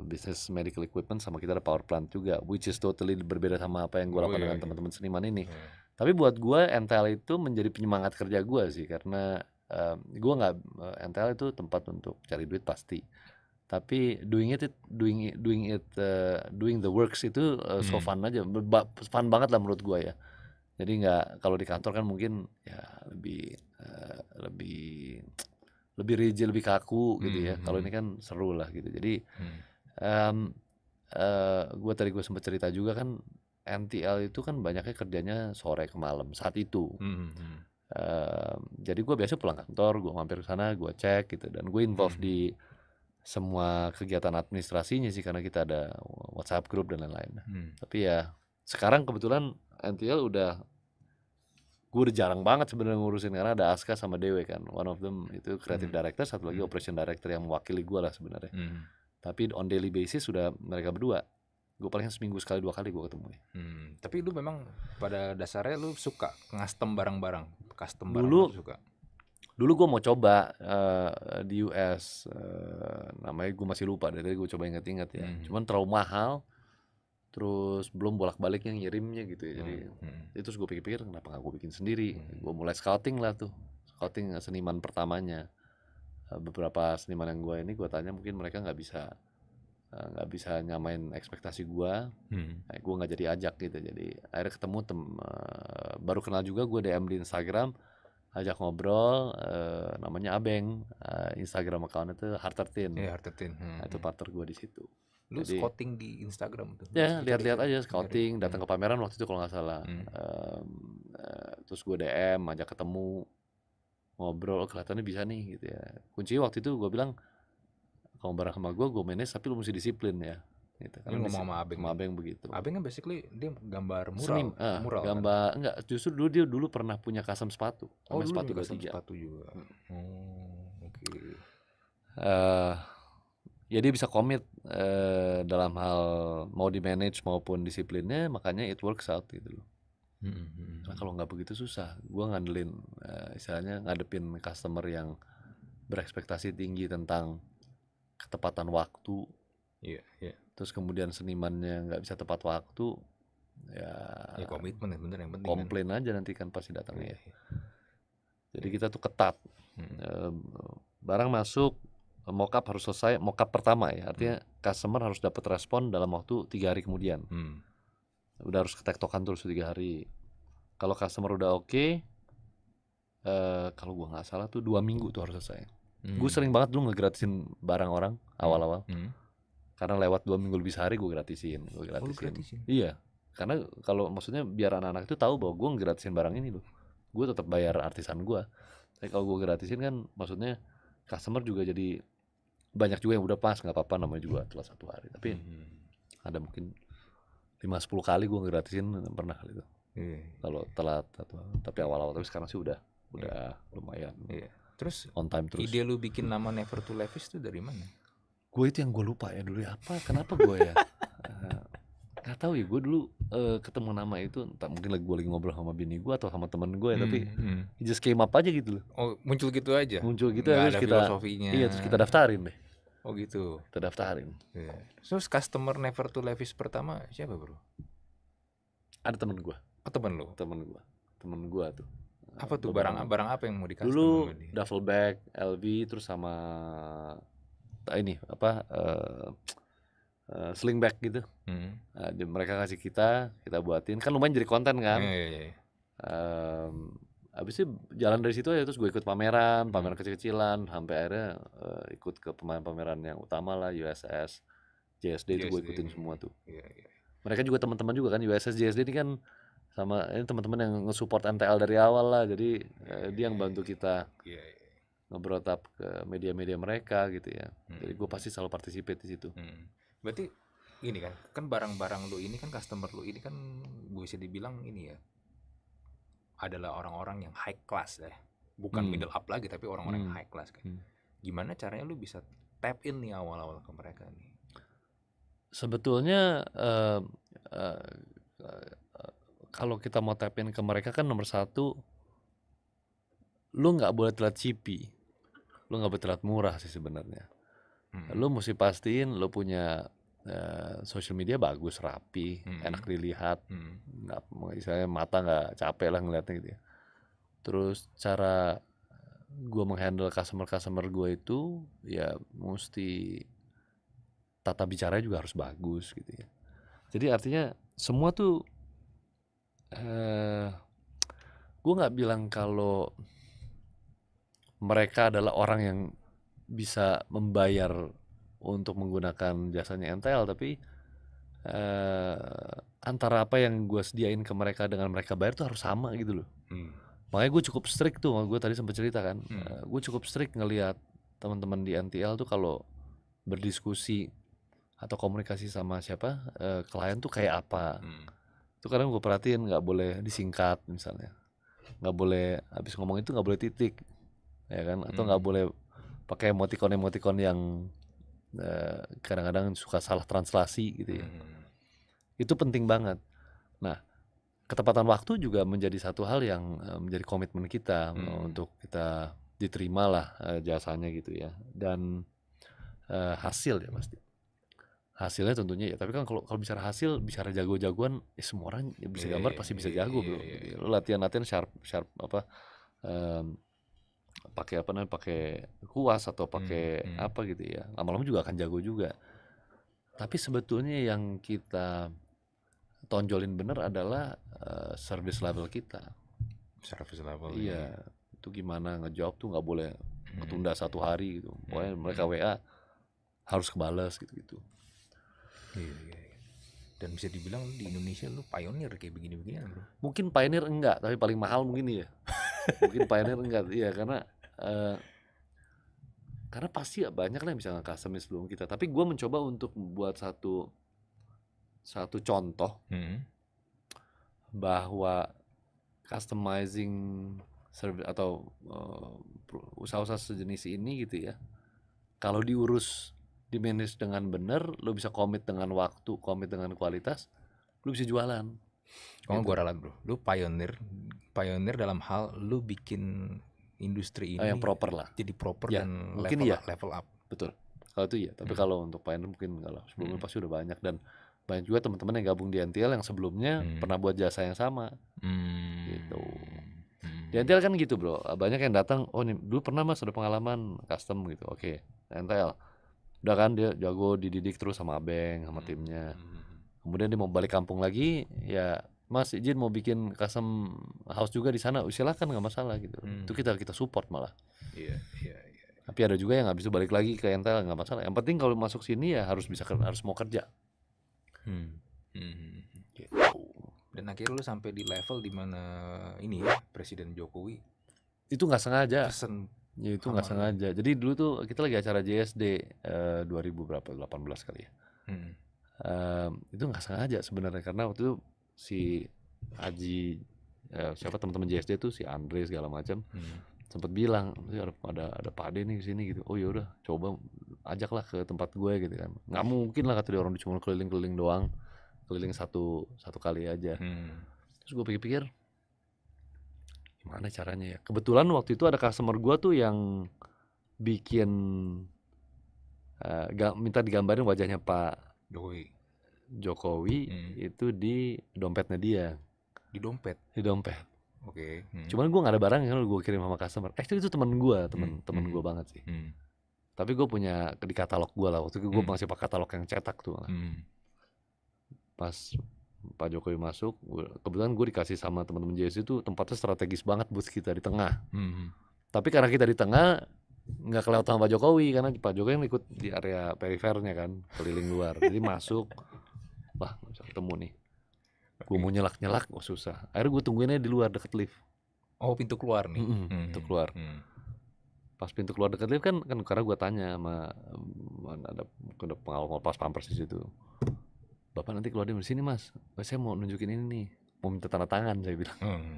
Speaker 2: bisnis medical equipment sama kita ada power plant juga, which is totally berbeda sama apa yang gue oh, lakukan iya, dengan iya. teman-teman seniman ini. Iya. Tapi buat gue NTL itu menjadi penyemangat kerja gue sih, karena uh, eh, gue nggak uh, eh, NTL itu tempat untuk cari duit pasti. Tapi doing it, doing it, doing it, uh, doing the works itu uh, hmm. so fun aja, fun banget lah menurut gue ya. Jadi nggak kalau di kantor kan mungkin ya lebih uh, lebih lebih rigid lebih kaku gitu ya kalau ini hmm, hmm. kan seru lah gitu jadi hmm. um, uh, eh, gue tadi gue sempat cerita juga kan NTL itu kan banyaknya kerjanya sore ke malam saat itu hmm. Um, jadi gue biasa pulang kantor, gue mampir ke sana, gue cek gitu, dan gue involve hmm. di semua kegiatan administrasinya sih karena kita ada WhatsApp group dan lain-lain. Hmm. Tapi ya sekarang kebetulan NTL udah gue udah jarang banget sebenarnya ngurusin karena ada Aska sama Dewe kan one of them itu creative hmm. director satu lagi hmm. operation director yang mewakili gue lah sebenarnya hmm. tapi on daily basis sudah mereka berdua gue paling seminggu sekali dua kali gue ketemu ya.
Speaker 1: Hmm. tapi lu memang pada dasarnya lu suka ngastem barang-barang custom barang dulu barang suka
Speaker 2: dulu gue mau coba uh, di US uh, eh, namanya gue masih lupa dari tadi gue coba inget-inget ya hmm. cuman terlalu mahal terus belum bolak-balik yang ngirimnya gitu ya jadi hmm. hmm. itu gue pikir-pikir kenapa gak gue bikin sendiri hmm. gue mulai scouting lah tuh scouting eh, seniman pertamanya eh, beberapa seniman yang gue ini gue tanya mungkin mereka nggak bisa eh, nggak bisa nyamain ekspektasi gue hmm. nah, gue nggak jadi ajak gitu jadi akhirnya ketemu tem baru kenal juga gue DM di Instagram ajak ngobrol uh, namanya Abeng uh, Instagram account itu Hartertin yeah, Hartertin hmm. nah, itu hmm. partner gue di situ Lu Jadi,
Speaker 1: scouting di Instagram tuh. Ya, lihat-lihat
Speaker 2: ya? aja scouting, datang ya. ke pameran waktu itu kalau nggak salah. Hmm. uh, terus gue DM, ajak ketemu, ngobrol, oh, kelihatannya bisa nih gitu ya. Kuncinya waktu itu gue bilang, kalau bareng sama gue, gue manage tapi lu mesti disiplin ya. Gitu. Karena lu ngomong sama Abeng. Sama Abeng begitu. Abeng kan basically dia gambar mural. Seni, uh, eh, mural kan? gambar, kan? enggak, justru dulu dia dulu pernah punya custom sepatu. Oh, sepatu dulu sepatu juga. Hmm, oke. Okay. Uh, eh, ya dia bisa komit uh, dalam hal mau di manage maupun disiplinnya makanya it works out gitu loh hmm. hmm, hmm, hmm. nah, kalau nggak begitu susah gue ngandelin uh, istilahnya ngadepin customer yang berekspektasi tinggi tentang ketepatan waktu yeah, yeah. terus kemudian senimannya nggak bisa tepat waktu ya, ya komitmen ya, bener yang penting kan. komplain kan? aja nanti kan pasti datang yeah, ya. Iya, iya. jadi kita tuh ketat hmm. barang masuk mockup harus selesai mockup pertama ya artinya hmm. customer harus dapat respon dalam waktu tiga hari kemudian hmm. udah harus ketektokan terus tiga hari kalau customer udah oke okay, uh, eh, kalau gua nggak salah tuh dua minggu tuh harus selesai hmm. gue sering banget dulu ngegratisin barang orang hmm. awal-awal hmm. karena lewat dua minggu lebih sehari gue gratisin gue oh, gratisin. Oh, gratisin iya karena kalau maksudnya biar anak-anak itu tahu bahwa gue ngegratisin barang ini loh gue tetap bayar artisan gue tapi kalau gue gratisin kan maksudnya customer juga jadi banyak juga yang udah pas nggak apa-apa namanya juga telat satu hari tapi hmm. ada mungkin lima sepuluh kali gue gratisin pernah kali itu hmm. kalau telat atau tapi awal-awal tapi sekarang sih udah udah iya. lumayan yeah. terus on time terus ide
Speaker 1: lu bikin nama Never to Levis itu dari mana
Speaker 2: gue itu yang gue lupa ya dulu ya. apa kenapa gue ya nggak tahu ya gue dulu uh, ketemu nama itu entah mungkin lagi gue lagi ngobrol sama bini gue atau sama temen gue ya hmm, tapi hmm. hmm. just came up aja gitu loh
Speaker 1: oh muncul gitu aja muncul gitu Nggak ya, terus kita iya terus kita daftarin deh oh gitu kita daftarin yeah. terus customer never to levis pertama siapa bro ada temen gue oh, temen lo temen gue temen gue tuh
Speaker 2: apa tuh barang barang apa yang mau di dulu duffel bag LV terus sama ini apa uh, uh, sling bag gitu. Hmm. Uh, mereka kasih kita, kita buatin. Kan lumayan jadi konten kan. Yeah, iya, iya, iya. Um, abis itu jalan dari situ aja terus gue ikut pameran, hmm. pameran kecil-kecilan, sampai akhirnya uh, ikut ke pameran-pameran yang utama lah USS, JSD, JSD itu gue ikutin yeah. semua tuh. Yeah, yeah. Mereka juga teman-teman juga kan USS, JSD ini kan sama ini teman-teman yang nge-support MTL dari awal lah, jadi yeah, dia yang bantu kita. Yeah, yeah ngebrotap ke media-media mereka gitu ya. Hmm. Jadi gue pasti selalu participate di situ. Hmm
Speaker 1: berarti ini kan kan barang-barang lu ini kan customer lu ini kan gue bisa dibilang ini ya adalah orang-orang yang high class ya bukan hmm. middle up lagi tapi orang-orang hmm. yang high class kan hmm. gimana caranya lu bisa tap in nih awal-awal ke mereka nih
Speaker 2: sebetulnya uh, uh, uh, kalau kita mau tap in ke mereka kan nomor satu lu nggak boleh telat cipi lu nggak boleh telat murah sih sebenarnya Hmm. Lu mesti pastiin lu punya, uh, social media bagus, rapi, hmm. enak dilihat, Hmm. nggak misalnya mata nggak capek lah ngeliatnya gitu ya. Terus cara gue menghandle customer-customer gue itu ya mesti tata bicaranya juga harus bagus gitu ya. Jadi artinya semua tuh, gue eh, gua nggak bilang kalau mereka adalah orang yang bisa membayar untuk menggunakan jasanya NTL tapi uh, antara apa yang gue sediain ke mereka dengan mereka bayar tuh harus sama gitu loh hmm. makanya gue cukup strict tuh gue tadi sempat cerita kan hmm. uh, eh, gue cukup strict ngelihat teman-teman di NTL tuh kalau berdiskusi atau komunikasi sama siapa uh, klien tuh kayak apa hmm. itu kadang gue perhatiin nggak boleh disingkat misalnya nggak boleh habis ngomong itu nggak boleh titik ya kan atau nggak hmm. boleh pakai emoticon emoticon yang kadang eh, kadang-kadang suka salah translasi gitu ya hmm. itu penting banget nah ketepatan waktu juga menjadi satu hal yang eh, menjadi komitmen kita hmm. untuk kita diterima lah eh, jasanya gitu ya dan uh, hasil ya pasti hasilnya tentunya ya tapi kan kalau kalau bicara hasil bicara jago-jagoan eh, semua orang ya bisa iya, gambar yeah, pasti bisa iya, jago yeah, bro yeah, gitu yeah. Iya. latihan latihan sharp sharp apa um, pakai apa namanya pakai kuas atau hmm, pakai hmm, hmm. apa gitu ya lama-lama juga akan jago juga tapi sebetulnya yang kita tonjolin bener adalah uh, service level kita service level iya ya. itu gimana ngejawab tuh nggak boleh ketunda hmm. satu hari gitu pokoknya hmm. mereka
Speaker 1: hmm. wa harus kebales gitu gitu iya, iya, iya. dan bisa dibilang di Indonesia lu pionir kayak begini beginian bro
Speaker 2: mungkin pionir enggak tapi paling mahal mungkin ya mungkin pioneer enggak iya karena uh, karena pasti ya banyak lah misalnya custom sebelum kita tapi gue mencoba untuk membuat satu satu contoh hmm. bahwa customizing service atau usaha eh, usaha-usaha sejenis ini gitu ya kalau diurus di manage dengan benar lo bisa komit dengan waktu komit dengan kualitas lo bisa jualan kalau gitu. gue
Speaker 1: ralat bro, lu pioneer, pioneer dalam hal lu bikin industri oh, ini yang proper lah. Jadi proper ya, dan mungkin level, iya. up, level up.
Speaker 2: Betul. Kalau itu iya, tapi hmm. kalau untuk pioneer mungkin enggak lah. sebelumnya hmm. pasti udah banyak dan banyak juga teman-teman yang gabung di NTL yang sebelumnya hmm. pernah buat jasa yang sama. Hmm. Gitu. Di hmm. NTL kan gitu, Bro. Banyak yang datang, "Oh, ini dulu pernah Mas ada pengalaman custom gitu." Oke, okay. NTL. Udah kan dia jago dididik terus sama Abeng, sama hmm. timnya kemudian dia mau balik kampung lagi ya mas izin mau bikin custom house juga di sana silakan nggak masalah gitu hmm. itu kita kita support malah
Speaker 3: iya yeah, iya yeah,
Speaker 2: yeah. tapi ada juga yang nggak bisa balik lagi ke entel nggak masalah yang penting kalau masuk sini ya harus bisa harus mau kerja hmm. Hmm,
Speaker 1: hmm, hmm. hmm. Gitu. dan akhirnya lu sampai di level dimana ini ya presiden jokowi
Speaker 2: itu nggak sengaja pesen ya itu nggak sengaja jadi dulu tuh kita lagi acara JSD eh, 2000 berapa 18 kali ya hmm um, itu nggak sengaja sebenarnya karena waktu itu si Aji eh, siapa teman-teman JSD tuh si Andre segala macam hmm. sempat bilang ada ada ada pade nih di sini gitu oh yaudah coba ajaklah ke tempat gue gitu kan nggak hmm. mungkin lah kata dia orang cuma keliling-keliling doang keliling satu satu kali aja hmm. terus gue pikir-pikir gimana caranya ya kebetulan waktu itu ada customer gue tuh yang bikin uh, minta digambarin wajahnya Pak Jokowi Jokowi hmm. itu di dompetnya dia di dompet di dompet
Speaker 1: oke okay. hmm.
Speaker 2: cuman gue nggak ada barang yang gue kirim sama customer Eh itu teman gue teman hmm. teman hmm. gue banget sih hmm. tapi gue punya di katalog gue lah waktu itu gue hmm. masih pakai katalog yang cetak tuh lah. Hmm. pas Pak Jokowi masuk, kebetulan gue dikasih sama teman-teman JSC itu tempatnya strategis banget buat kita di tengah. Hmm. Tapi karena kita di tengah, nggak kelihatan Pak Jokowi karena Pak Jokowi yang ikut di area perifernya kan keliling luar jadi masuk wah bisa ketemu nih gue mau nyelak nyelak oh susah akhirnya gue tungguinnya di luar deket lift oh pintu keluar nih mm pintu keluar hmm, hmm pas pintu keluar deket lift kan kan karena gue tanya sama, sama ada ada pengawal pas pampers di situ bapak nanti keluar dari sini mas saya mau nunjukin ini nih mau minta tanda tangan saya bilang mm.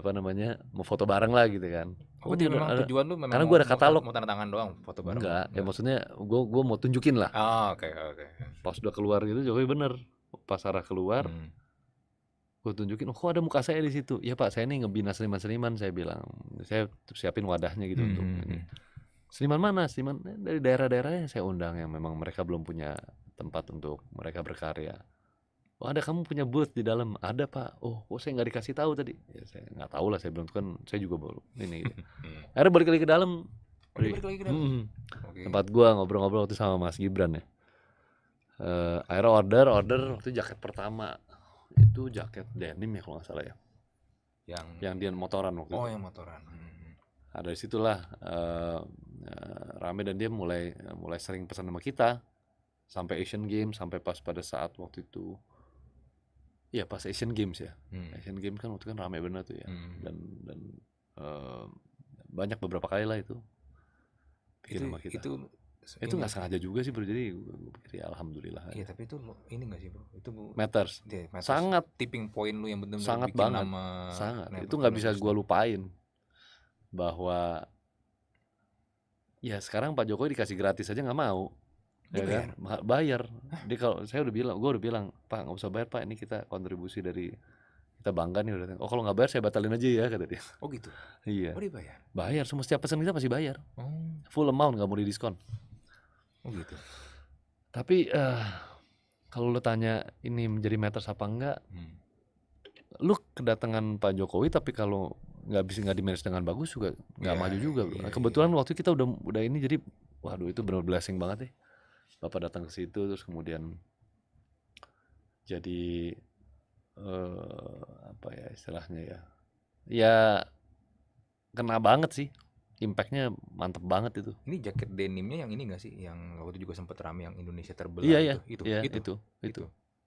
Speaker 2: apa namanya mau foto bareng lah gitu kan Oh, tidak memang ada, tujuan lu memang karena gue ada katalog mau, mau tanda tangan doang foto bareng. Enggak, ya maksudnya gue gue mau tunjukin lah. Oh, oke okay, oke. Okay. Pas udah keluar gitu Jokowi ya bener pas arah keluar hmm. gue tunjukin oh, ada muka saya di situ ya pak saya nih ngebina seniman seniman saya bilang saya siapin wadahnya gitu hmm. untuk hmm, ini. Hmm. seniman mana seniman eh, dari daerah-daerah yang saya undang yang memang mereka belum punya tempat untuk mereka berkarya oh ada kamu punya booth di dalam ada pak oh kok saya nggak dikasih tahu tadi ya, saya nggak tahu lah saya bilang kan saya juga baru ini gitu. akhirnya balik lagi ke dalam oh, iya. balik lagi ke dalam hmm. okay. tempat gua ngobrol-ngobrol waktu sama Mas Gibran ya uh, akhirnya order order waktu jaket pertama itu jaket denim ya kalau nggak salah ya yang yang dia motoran waktu oh itu. yang motoran hmm. nah, dari situlah uh, uh, rame dan dia mulai mulai sering pesan sama kita sampai Asian Games sampai pas pada saat waktu itu Iya pas Asian Games ya. Hmm. Asian Games kan waktu kan ramai benar tuh ya. Hmm. Dan dan uh, banyak beberapa kali lah itu. itu sama kita. itu itu nggak sengaja juga sih bro jadi ya alhamdulillah iya tapi
Speaker 1: itu ini nggak sih bro itu matters. Yeah, matters sangat tipping point lu yang benar sangat bikin banget nama, sangat nama itu nggak bisa gue
Speaker 2: lupain bahwa ya sekarang Pak Jokowi dikasih gratis aja nggak mau dia ya bayar. kan? Bayar. Dia kalau saya udah bilang, gue udah bilang, Pak nggak usah bayar Pak, ini kita kontribusi dari kita bangga nih udah. Oh kalau nggak bayar saya batalin aja ya kata dia. Oh gitu. iya. Oh dibayar. Bayar. Semua setiap pesan kita pasti bayar. Oh. Full amount nggak mau di diskon. Oh gitu. Tapi uh, kalau lo tanya ini menjadi meter apa enggak, hmm. lu kedatangan Pak Jokowi tapi kalau nggak bisa nggak dimanage dengan bagus juga nggak yeah, maju juga. Yeah, Kebetulan yeah. waktu kita udah udah ini jadi waduh itu benar blessing banget ya. Bapak datang ke situ terus kemudian jadi uh, apa ya istilahnya ya ya
Speaker 1: kena banget sih impactnya mantep banget itu ini jaket denimnya yang ini gak sih yang waktu itu juga sempet rame yang Indonesia terbelah iya, itu, iya, itu, iya, itu, itu itu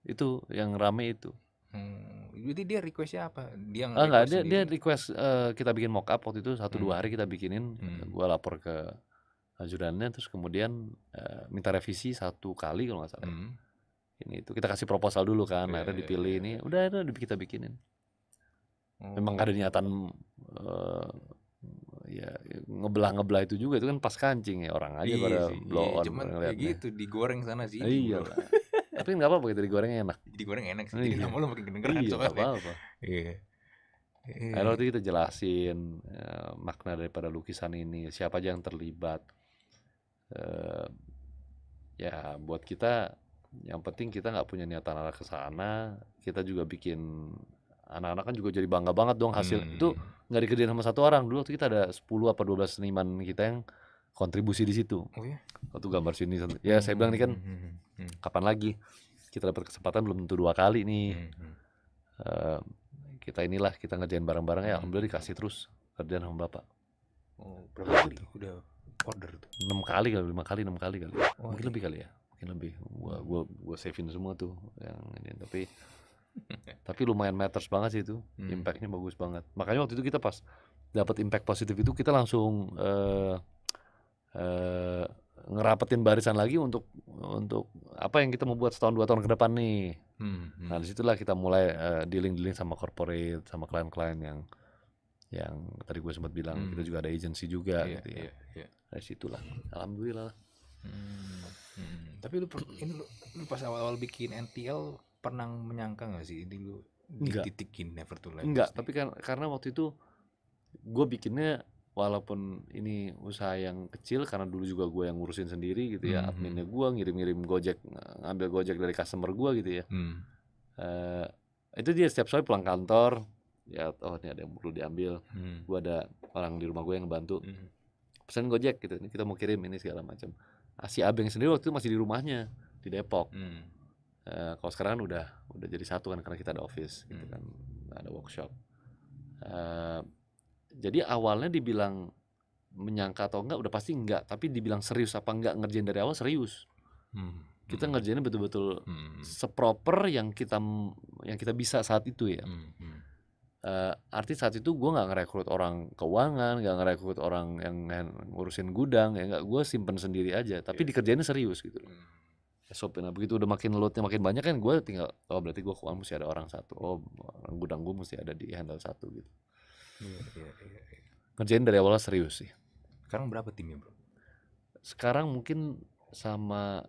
Speaker 1: itu yang rame itu hmm, jadi dia requestnya apa dia ah, nggak enggak, dia dia
Speaker 2: request uh, kita bikin mock up waktu itu satu hmm. dua hari kita bikinin hmm. gue lapor ke ajudannya terus kemudian uh, minta revisi satu kali kalau nggak salah ya. hmm. ini itu kita kasih proposal dulu kan yeah, akhirnya iya, dipilih yeah, yeah. ini iya. udah itu kita bikinin oh. memang ada niatan uh, ya ngebelah ngebelah itu juga itu kan pas kancing ya orang aja iya pada sih, blow iya, on cuman kayak gitu digoreng sana sih iya tapi nggak apa-apa kita digoreng enak digoreng enak
Speaker 3: sih jadi iya. nama makin kedengeran iya, soalnya apa-apa iya Akhirnya
Speaker 2: waktu kita jelasin uh, makna daripada lukisan ini, siapa aja yang terlibat, uh, ya buat kita yang penting kita nggak punya niatan arah ke sana kita juga bikin anak-anak kan juga jadi bangga banget dong hasil hmm. itu nggak dikerjain sama satu orang dulu waktu kita ada 10 apa 12 seniman kita yang kontribusi di situ oh, iya? waktu gambar sini ya hmm. saya bilang nih kan hmm hmm, hmm. hmm. kapan lagi kita dapat kesempatan belum tentu dua kali nih hmm. uh, kita inilah kita ngerjain bareng-bareng ya alhamdulillah dikasih terus kerjaan sama bapak
Speaker 1: oh, berapa gitu. udah order tuh
Speaker 2: enam kali kali lima kali enam kali kali oh, mungkin iya. lebih kali ya mungkin lebih gua hmm. gua gua savein semua tuh yang ini tapi tapi lumayan matters banget sih itu hmm. impactnya bagus banget makanya waktu itu kita pas dapat impact positif itu kita langsung uh, uh, ngerapetin barisan lagi untuk untuk apa yang kita mau buat setahun dua tahun ke depan nih hmm, hmm. nah disitulah kita mulai uh, eh, dealing dealing sama corporate sama klien klien yang yang tadi gue sempat bilang hmm. kita juga ada agency juga yeah, gitu ya. Yeah, yeah dari situlah
Speaker 1: alhamdulillah hmm, hmm. tapi lu ini lu, lu pas awal-awal bikin NTL pernah menyangka nggak sih ini lu enggak titikin never to life enggak
Speaker 2: tapi kan karena waktu itu gue bikinnya walaupun ini usaha yang kecil karena dulu juga gue yang ngurusin sendiri gitu ya hmm adminnya hmm. gue ngirim-ngirim gojek ngambil gojek dari customer gue gitu ya hmm. uh, itu dia setiap sore pulang kantor ya oh ini ada yang perlu diambil hmm. gue ada orang di rumah gue yang bantu hmm pesan Gojek gitu ini kita mau kirim ini segala macam ah, si Abeng sendiri waktu itu masih di rumahnya di Depok hmm. uh, kalau sekarang kan udah udah jadi satu kan karena kita ada office gitu hmm. kan hmm. ada workshop uh, jadi awalnya dibilang menyangka atau enggak udah pasti enggak tapi dibilang serius apa enggak ngerjain dari awal serius hmm. kita hmm. ngerjainnya betul-betul hmm. seproper yang kita yang kita bisa saat itu ya hmm uh, artis saat itu gue nggak ngerekrut orang keuangan nggak ngerekrut orang yang ngurusin gudang ya nggak gue simpen sendiri aja tapi yeah. dikerjainnya serius gitu hmm. Ya SOP nah begitu udah makin loadnya makin banyak kan gue tinggal oh berarti gue keuangan mesti ada orang satu oh gudang gue mesti ada di handle satu gitu yeah, yeah, yeah, yeah. ngerjain dari awal serius sih sekarang berapa timnya bro sekarang mungkin sama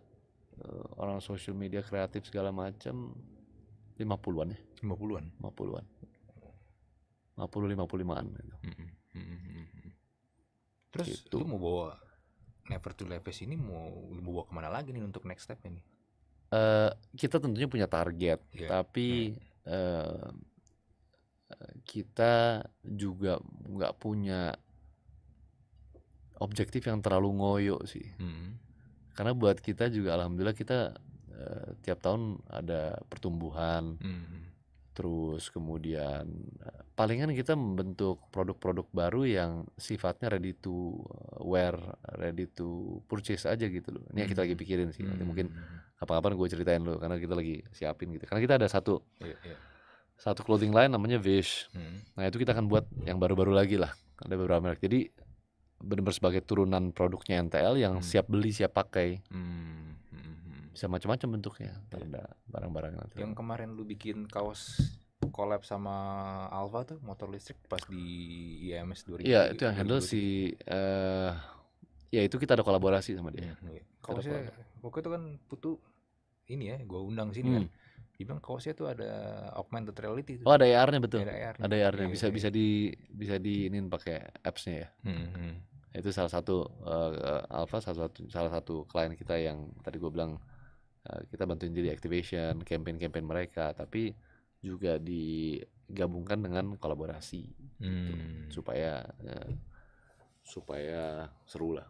Speaker 2: eh, orang social media kreatif segala macam lima an ya 50-an 50-an 50-55an gitu. Mm hmm,
Speaker 1: Terus gitu. lu mau bawa Never to Leves ini mau lu bawa kemana lagi nih untuk next step ini?
Speaker 2: Uh, eh, kita tentunya punya target, yeah. tapi mm. uh, kita juga nggak punya objektif yang terlalu ngoyo sih. Hmm. Karena buat kita juga alhamdulillah kita uh, tiap tahun ada pertumbuhan. Hmm terus kemudian eh, palingan kita membentuk produk-produk baru yang sifatnya ready to wear, ready to purchase aja gitu loh. Ini yang kita lagi hmm. pikirin sih. Nanti mungkin hmm. apa kapan gue ceritain lo karena kita lagi siapin gitu. Karena kita ada satu iya, iya. satu clothing line namanya Vish. Hmm. Nah itu kita akan buat yang baru-baru lagi lah. Ada beberapa merek. Jadi benar-benar sebagai turunan produknya NTL yang siap beli siap pakai bisa macam-macam bentuknya ntar ada iya. barang-barang nanti
Speaker 1: yang kemarin lu bikin kaos collab sama Alva tuh motor listrik pas di IMS 2000 iya itu yang handle
Speaker 2: si uh, ya itu kita ada kolaborasi sama dia iya, kalau iya.
Speaker 1: kaosnya pokoknya itu kan putu ini ya gua undang sini kan. hmm. kan dibilang kaosnya tuh ada augmented reality tuh. oh ada AR-nya betul ada AR-nya, bisa, bisa
Speaker 2: di bisa di ini pakai apps-nya ya hmm, hmm. itu salah satu uh, eh, eh, Alfa salah satu salah satu klien kita yang tadi gue bilang Eh, kita bantuin jadi activation campaign-campaign mereka tapi juga digabungkan dengan kolaborasi gitu. hmm. gitu, supaya uh, supaya seru lah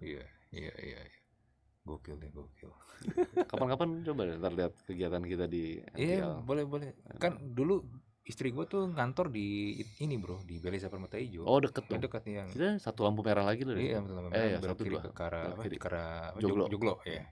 Speaker 3: iya iya iya, iya.
Speaker 1: gokil nih gokil kapan-kapan coba deh ntar lihat kegiatan kita di iya yeah, boleh boleh eh. kan dulu istri gue tuh ngantor di ini bro di Balai Mata Ijo. Oh deket tuh. Deket yang. Kita
Speaker 2: satu lampu merah lagi loh. Iya satu lampu merah. Eh, ya, satu dua. ke apa, kiri. ke Joglo. Joglo ya.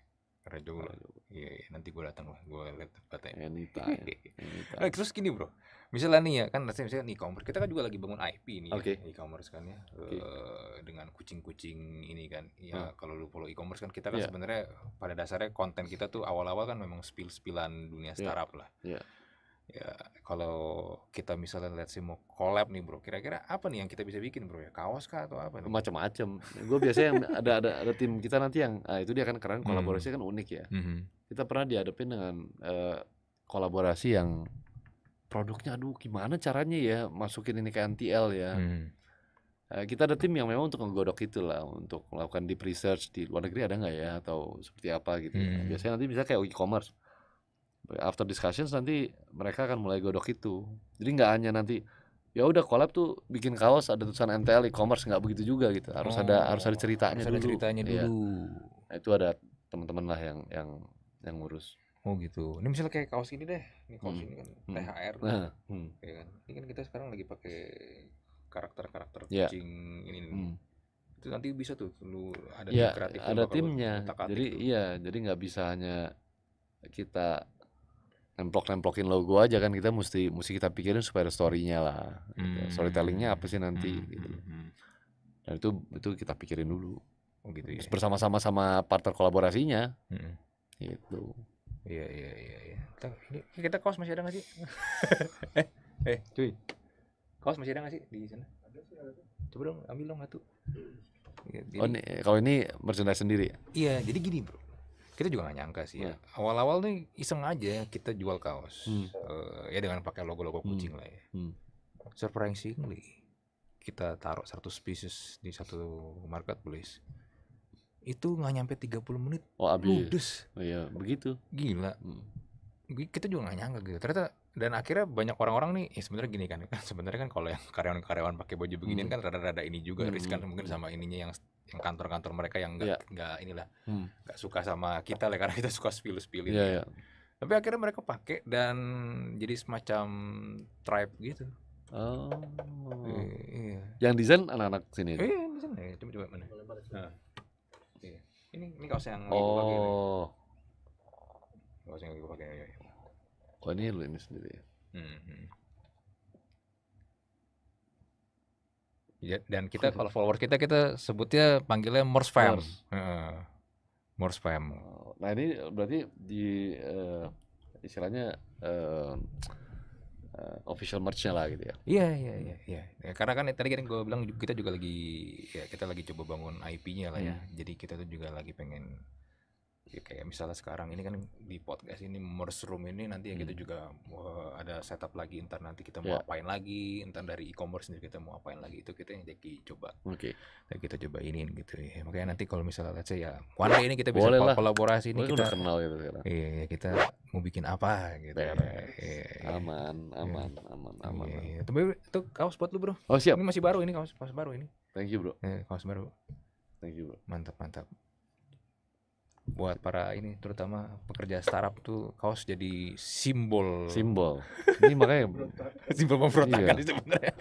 Speaker 1: Raja Ulo. Iya, iya, nanti gue datang lah, gue lihat tempatnya. Anytime. Iya. Anytime. Nah, terus gini bro, misalnya nih ya kan rasanya misalnya e-commerce kita kan juga lagi bangun IP ini okay. ya, e-commerce kan ya okay. e, eh, dengan kucing-kucing ini kan ya hmm. kalau lu follow e-commerce kan kita kan yeah. sebenarnya pada dasarnya konten kita tuh awal-awal kan memang spill-spillan dunia iya. startup yeah. lah. Yeah ya kalau kita misalnya lihat sih mau collab nih bro kira-kira apa nih yang kita bisa bikin bro ya kaos kah atau apa macam-macam gue biasanya yang
Speaker 2: ada ada ada tim kita nanti yang ah, itu dia kan keren kolaborasi hmm. kan unik ya hmm. kita pernah dihadapin dengan uh, kolaborasi yang produknya aduh gimana caranya ya masukin ini ke NTL ya hmm. Eh, kita ada tim yang memang untuk menggodok lah, untuk melakukan deep research di luar negeri ada nggak ya atau seperti apa gitu ya. hmm. biasanya nanti bisa kayak e-commerce after discussions nanti mereka akan mulai godok itu jadi nggak hanya nanti ya udah collab tuh bikin kaos ada tulisan MTL e-commerce nggak begitu juga gitu harus oh, ada harus ada ceritanya harus dulu ada ceritanya iya. dulu ya. nah, itu ada teman-teman lah yang yang yang ngurus oh gitu ini misalnya
Speaker 1: kayak kaos ini deh ini kaos hmm. ini kan hmm. THR nah, hmm. Kan. Hmm. Ya kan ini kan kita sekarang lagi pakai karakter-karakter yeah. kucing ini, ini. Hmm itu nanti bisa tuh lu ada ya, tim kreatif ada timnya
Speaker 2: jadi iya jadi nggak bisa hanya kita nemplok-nemplokin logo aja kan kita mesti mesti kita pikirin supaya ada story-nya lah. Gitu. Hmm. Storytellingnya apa sih nanti hmm. gitu. Hmm, hmm. Dan itu itu kita pikirin dulu. Oh gitu ya. bersama-sama sama partner kolaborasinya. Hmm. Gitu. Iya iya iya iya.
Speaker 1: Kita, kita kos masih ada nggak sih? eh, eh, cuy. Kos masih ada nggak sih di sana? Coba dong ambil dong satu.
Speaker 2: Oh, kalau ini merchandise sendiri ya? Iya, jadi
Speaker 1: gini, Bro kita juga nggak nyangka sih ya. Hmm. Awal-awal nih iseng aja kita jual kaos. Hmm. Uh, ya dengan pakai logo-logo hmm. kucing hmm. lah ya. Hmm. Surprisingly kita taruh 100 spesies di satu marketplace. Itu nggak nyampe 30 menit. Oh, abis. Ludes. Oh, iya, begitu. Gila. Hmm. Kita juga nggak nyangka gitu. Ternyata dan akhirnya banyak orang-orang nih ya sebenarnya gini kan, kan sebenarnya kan kalau yang karyawan-karyawan pakai baju beginian hmm. kan rada-rada ini juga hmm. riskan hmm, mungkin sama ininya yang yang kantor-kantor mereka yang nggak yeah. inilah hmm. nggak hmm. suka sama kita lah karena kita suka spill-spillin. Yeah, yeah. Tapi akhirnya mereka pakai dan jadi semacam tribe gitu. Oh. Iya. iya. Yang
Speaker 2: desain anak-anak sini. Iya, eh,
Speaker 1: desain. Ya. Coba coba mana? Ah. Iya. Ini ini kaos yang oh. gue Kaos yang gue pakai. Iya, oh, ini lu ini sendiri ya. Hmm. hmm. Ya dan kita iya. kalau follower kita kita sebutnya panggilnya Morse fam. Morse. Uh,
Speaker 2: Morse fam. Oh, nah ini berarti di uh, istilahnya uh, uh, official merchnya lah gitu ya. Iya iya iya. iya.
Speaker 1: Ya, karena kan tadi kan gue bilang kita juga lagi ya kita lagi coba bangun IP-nya lah ya. Hmm. Jadi kita tuh juga lagi pengen ya kayak misalnya sekarang ini kan di podcast ini room ini nanti ya hmm. kita juga uh, ada setup lagi entar nanti kita mau yeah. apain lagi entar dari e-commerce sendiri kita mau apain lagi itu kita yang jadi coba oke okay. kita coba ini gitu ya makanya nanti kalau misalnya let's say ya one ini kita bisa lah. kolaborasi ini kita kenal gitu iya ya, kita mau bikin apa gitu ya, ya, aman aman ya. aman aman, ya, ya. tapi itu kaos buat lu bro oh siap ini masih baru ini kaos kaos baru ini thank you bro ya, kaos baru thank you bro mantap mantap buat para ini terutama pekerja startup tuh kaos jadi simbol simbol ini makanya simbol iya. pemberontakan iya. sebenarnya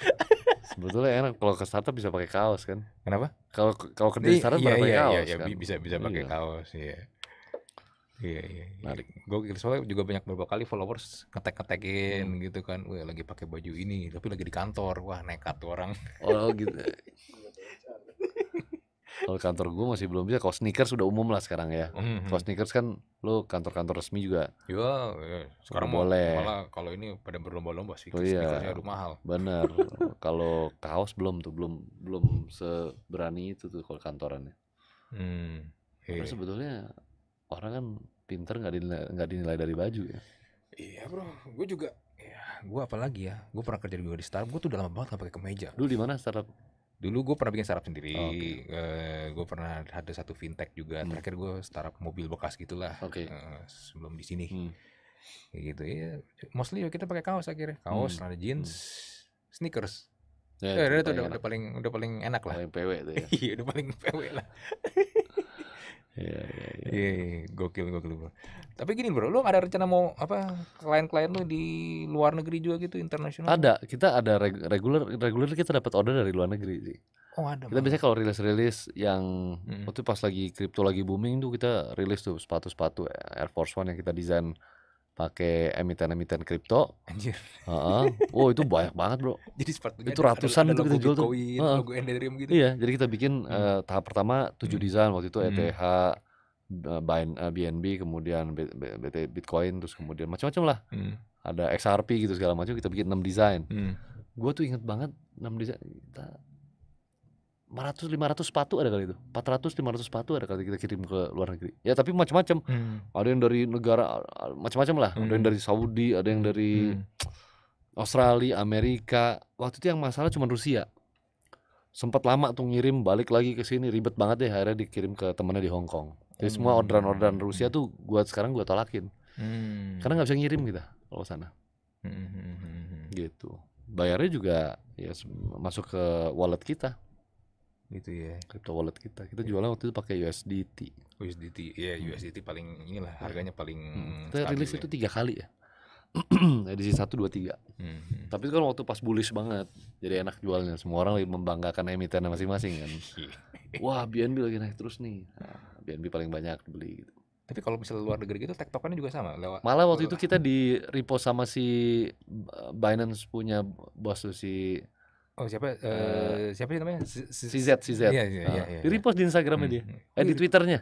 Speaker 1: sebetulnya enak kalau ke
Speaker 2: startup bisa pakai kaos kan kenapa kalau kalau kerja startup iya, pakai iya, kaos iya, iya kan? bisa bisa pakai iya.
Speaker 1: kaos iya Iya, iya, iya. menarik. Iya. Gue soalnya juga banyak beberapa kali followers ngetek ngetekin hmm. gitu kan, wah lagi pakai baju ini, tapi lagi di kantor, wah nekat orang. Oh gitu.
Speaker 2: Kalau kantor gue masih belum bisa. Kalau sneakers sudah umum lah sekarang ya. Mm -hmm. Kalau sneakers kan lo kantor-kantor resmi juga. Iya, ya. sekarang boleh. Malah
Speaker 1: kalau ini pada berlomba-lomba sih oh, iya. sneakersnya udah mahal. Bener.
Speaker 2: kalau kaos belum tuh belum belum seberani itu tuh kalau kantorannya. Hmm. Karena iya. sebetulnya orang kan pinter nggak dinilai, gak dinilai dari baju ya.
Speaker 1: Iya bro, gue juga. Ya, gue apalagi ya, gue pernah kerja di di startup, gue tuh udah lama banget gak pakai kemeja. Dulu di mana startup? dulu gue pernah bikin startup sendiri oh, okay. uh, eh, gue pernah ada satu fintech juga hmm. terakhir gue startup mobil bekas gitulah okay. uh, eh, sebelum di sini hmm. gitu ya mostly kita pakai kaos akhirnya kaos hmm. ada jeans hmm. sneakers ya, ya itu udah, udah, paling udah paling enak lah paling PW tuh ya iya, udah paling PW lah Iya iya, iya, iya, iya. Iya, gokil, gokil, bro. Tapi gini, bro, lu ada rencana mau apa klien-klien lu di luar negeri juga gitu, internasional?
Speaker 2: Ada, kita ada reg regular, regular kita dapat order dari luar negeri sih. Oh, ada. Kita biasanya kalau rilis-rilis yang hmm. waktu pas lagi kripto lagi booming tuh kita rilis tuh sepatu-sepatu Air Force One yang kita desain pakai emiten-emiten kripto. Anjir. Heeh. Wow, itu banyak banget, Bro. Jadi seperti itu ratusan ada, ada itu kita jual tuh. gitu. Iya, jadi kita bikin hmm. Eh, tahap pertama tujuh hmm. desain waktu itu ETH, hmm. uh, e BNB, eh, eh, kemudian BT Bitcoin, terus kemudian macam-macam lah. Hmm. Ada XRP gitu segala macam kita bikin enam desain. Hmm. Gue tuh inget banget enam desain 400 500 sepatu ada kali itu. 400 500 sepatu ada kali kita kirim ke luar negeri. Ya tapi macam-macam. Hmm. Ada yang dari negara macam-macam lah. Hmm. Ada yang hmm. dari Saudi, ada yang dari hmm. Australia, Amerika. Waktu itu yang masalah cuma Rusia. Sempat lama tuh ngirim balik lagi ke sini ribet banget deh akhirnya dikirim ke temannya di Hong Kong. Jadi hmm. semua orderan-orderan Rusia tuh gua sekarang gua tolakin. Hmm. Karena nggak bisa ngirim kita kalau sana. Hmm. hmm, hmm gitu. Bayarnya juga ya masuk ke wallet
Speaker 1: kita gitu ya crypto wallet kita kita jualan waktu itu pakai USDT USDT ya yeah, hmm. USDT paling inilah harganya paling hmm. kita ya. rilis itu tiga kali ya edisi satu dua tiga
Speaker 2: hmm. tapi kan waktu pas bullish banget jadi enak jualnya semua orang membanggakan emitennya masing-masing kan wah BNB lagi naik terus nih nah, BNB paling banyak
Speaker 1: beli gitu tapi kalau misalnya luar negeri gitu tektokannya juga sama lewat
Speaker 2: malah waktu itu kita di repo sama si Binance punya bos si Oh siapa? Uh, uh, siapa sih namanya? Si, Z, si Z. Iya, iya, iya, ah. iya, iya. Di repost di Instagramnya hmm. dia. Hmm. Eh oh, di, di Twitternya.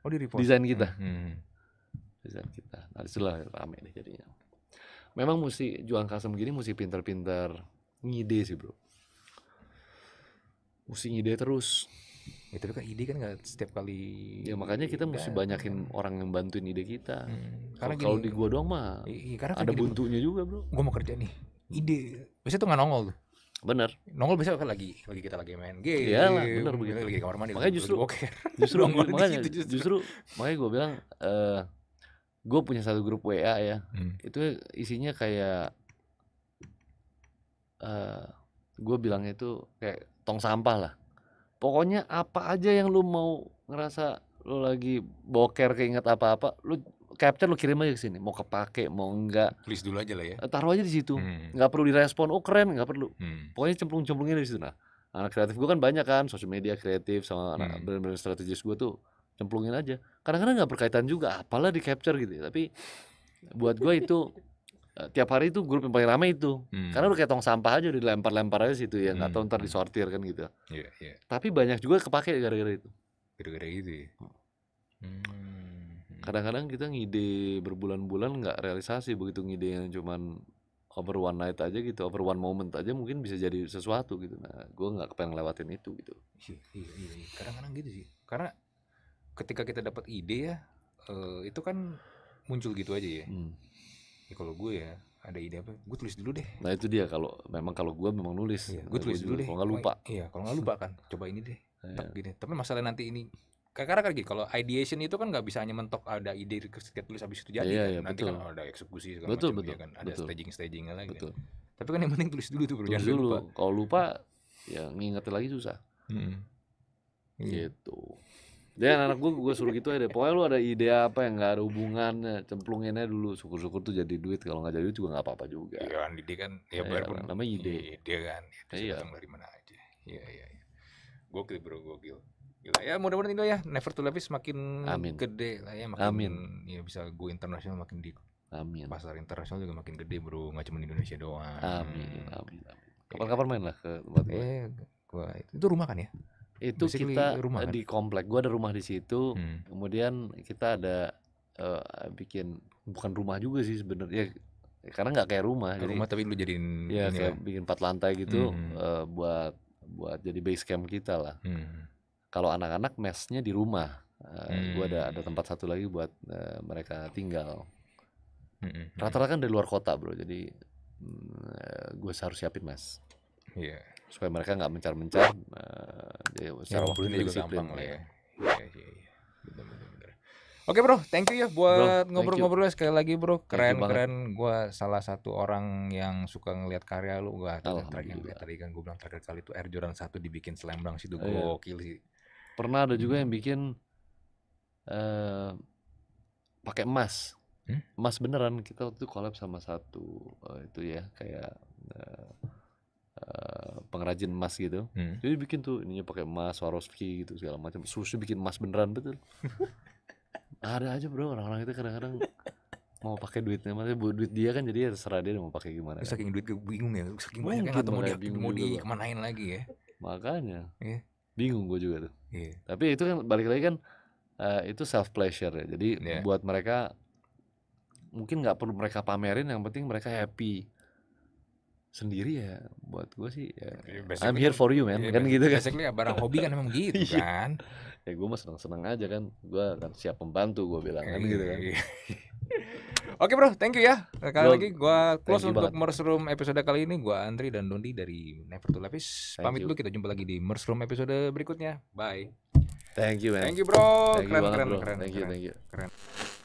Speaker 1: Oh di repost. Desain kita.
Speaker 2: Hmm, hmm. Desain kita. Nah itulah rame deh jadinya. Memang mesti juang custom gini mesti pintar-pintar ngide sih bro. Mesti ngide terus. Ya, tapi kan ide kan gak setiap kali. Ya makanya kita mesti banyakin kan. orang yang bantuin ide kita. Hmm. Karena kalau di gua doang mah. Iya, karena kan ada gini, buntunya
Speaker 1: juga bro. Gua mau kerja nih. Ide. Biasanya tuh nggak nongol tuh Bener. Nongol kan lagi lagi kita lagi main game. Iya lah, bener begitu. Lagi kamar mandi. Makanya justru oke. Justru makanya justru. justru
Speaker 2: makanya gue bilang eh uh, gue punya satu grup WA ya. Hmm. Itu isinya kayak eh uh, gue bilangnya itu kayak tong sampah lah. Pokoknya apa aja yang lu mau ngerasa lu lagi boker keinget apa-apa, lu capture lo kirim aja ke sini. Mau kepake, mau enggak.
Speaker 1: Tulis dulu aja lah ya. Eh, taruh aja di situ.
Speaker 2: Hmm. Nggak perlu direspon. Oh keren, nggak perlu. Hmm. Pokoknya cemplung-cemplungnya di situ. Nah, anak kreatif gue kan banyak kan. Sosial media kreatif sama hmm. brand-brand strategis gue tuh cemplungin aja. Kadang-kadang nggak berkaitan juga. Apalah di capture gitu. Ya. Tapi buat gue itu eh, tiap hari itu grup yang paling ramai itu hmm. karena udah kayak tong sampah aja udah dilempar-lempar aja situ ya nggak hmm. tahu ntar disortir kan gitu yeah, yeah. tapi banyak juga kepake gara-gara itu
Speaker 1: gara-gara itu ya. hmm.
Speaker 2: hmm kadang-kadang kita ngide berbulan-bulan nggak realisasi begitu ngide yang cuman over one night aja gitu over one moment aja mungkin bisa jadi sesuatu gitu nah gue nggak kepengen
Speaker 1: lewatin itu gitu iya, iya iya iya kadang-kadang gitu sih karena ketika kita dapat ide ya uh, itu kan muncul gitu aja ya hmm. ya kalau gue ya ada ide apa gue tulis dulu deh
Speaker 2: nah itu dia kalau memang kalau gue memang nulis iya, gue tulis gua dulu, deh kalau nggak lupa iya kalau nggak lupa
Speaker 1: kan coba ini deh tak iya. gini tapi masalah nanti ini karena kan gitu, kalau ideation itu kan nggak bisa hanya mentok ada ide tulis habis itu jadi iya, kan? iya, nanti kan betul. kan ada eksekusi segala betul, macam iya betul, ya kan ada betul. staging stagingnya lagi kan. betul.
Speaker 2: Kan? tapi kan yang penting tulis dulu tuh tulis tulis dulu lupa. kalau lupa ya ngingetin lagi susah hmm. Iya. gitu dan anak gue gue suruh gitu aja deh. pokoknya lu ada ide apa yang nggak ada hubungannya cemplunginnya dulu syukur-syukur tuh jadi duit kalau nggak jadi duit juga nggak
Speaker 1: apa-apa juga iya kan ide kan ya nah, biarpun namanya ide ide kan ya, iya. dari mana aja iya iya, iya. gokil bro gokil Gila ya mudah-mudahan itu ya Never to Love semakin Amin. gede lah ya makin Amin. ya bisa go internasional makin di Amin. pasar internasional juga makin gede bro nggak cuma di Indonesia doang. Amin. Amin. Amin. Iya kan? Kapan-kapan main lah ke tempat Eh, gua, itu rumah kan ya? Itu Basically kita rumah, kan? di
Speaker 2: komplek. Gua ada rumah di situ. Hmm. Kemudian kita ada uh, bikin bukan rumah juga sih sebenarnya ya, karena nggak kayak rumah. jadi, rumah tapi lu jadiin ya ya. bikin empat lantai gitu hmm. uh, buat buat jadi base camp kita lah. Hmm kalau anak-anak mesnya di rumah uh, eh, hmm. gue ada ada hmm. tempat satu lagi buat uh, mereka tinggal hmm, hmm, rata-rata kan dari luar kota bro jadi uh, mm, eh, gue harus siapin mes yeah. supaya mereka nggak mencar-mencar
Speaker 1: uh, ya, ya, waktunya juga gampang lah ya. ya.
Speaker 3: Iya, iya, iya.
Speaker 1: Oke bro, thank you ya buat ngobrol-ngobrol ya sekali lagi bro. Keren keren. Gue salah satu orang yang suka ngelihat karya lu. Gue terakhir tadi kan gue bilang terakhir kali itu Air Jordan satu dibikin selembang situ. iya. kili pernah ada juga yang hmm. bikin
Speaker 2: uh, pakai emas hmm? emas beneran kita waktu itu collab sama satu uh, itu ya kayak uh, uh, pengrajin emas gitu hmm. jadi bikin tuh ininya pakai emas Swarovski gitu segala macam susu bikin emas beneran betul ada aja bro orang-orang itu kadang-kadang mau pakai duitnya buat duit dia kan jadi ya terserah dia mau pakai gimana ya kan. saking kan? duit bingung ya saking banyak atau mau di, mau lagi ya makanya yeah bingung gue juga tuh yeah. tapi itu kan balik lagi kan uh, itu self pleasure ya jadi yeah. buat mereka mungkin nggak perlu mereka pamerin yang penting mereka happy sendiri ya buat gue sih ya, yeah, I'm here kan for you man yeah, kan gitu kan basically ya barang hobi kan memang gitu iya. kan
Speaker 1: ya gue mah seneng seneng aja kan gue akan siap membantu gue bilang kan gitu kan iya. oke bro thank you ya sekali lagi gue close untuk banget. Room episode kali ini gue Andri dan Dondi dari Never to Lapis pamit you. dulu kita jumpa lagi di Room episode berikutnya bye thank you man thank you bro keren keren, keren thank thank you keren.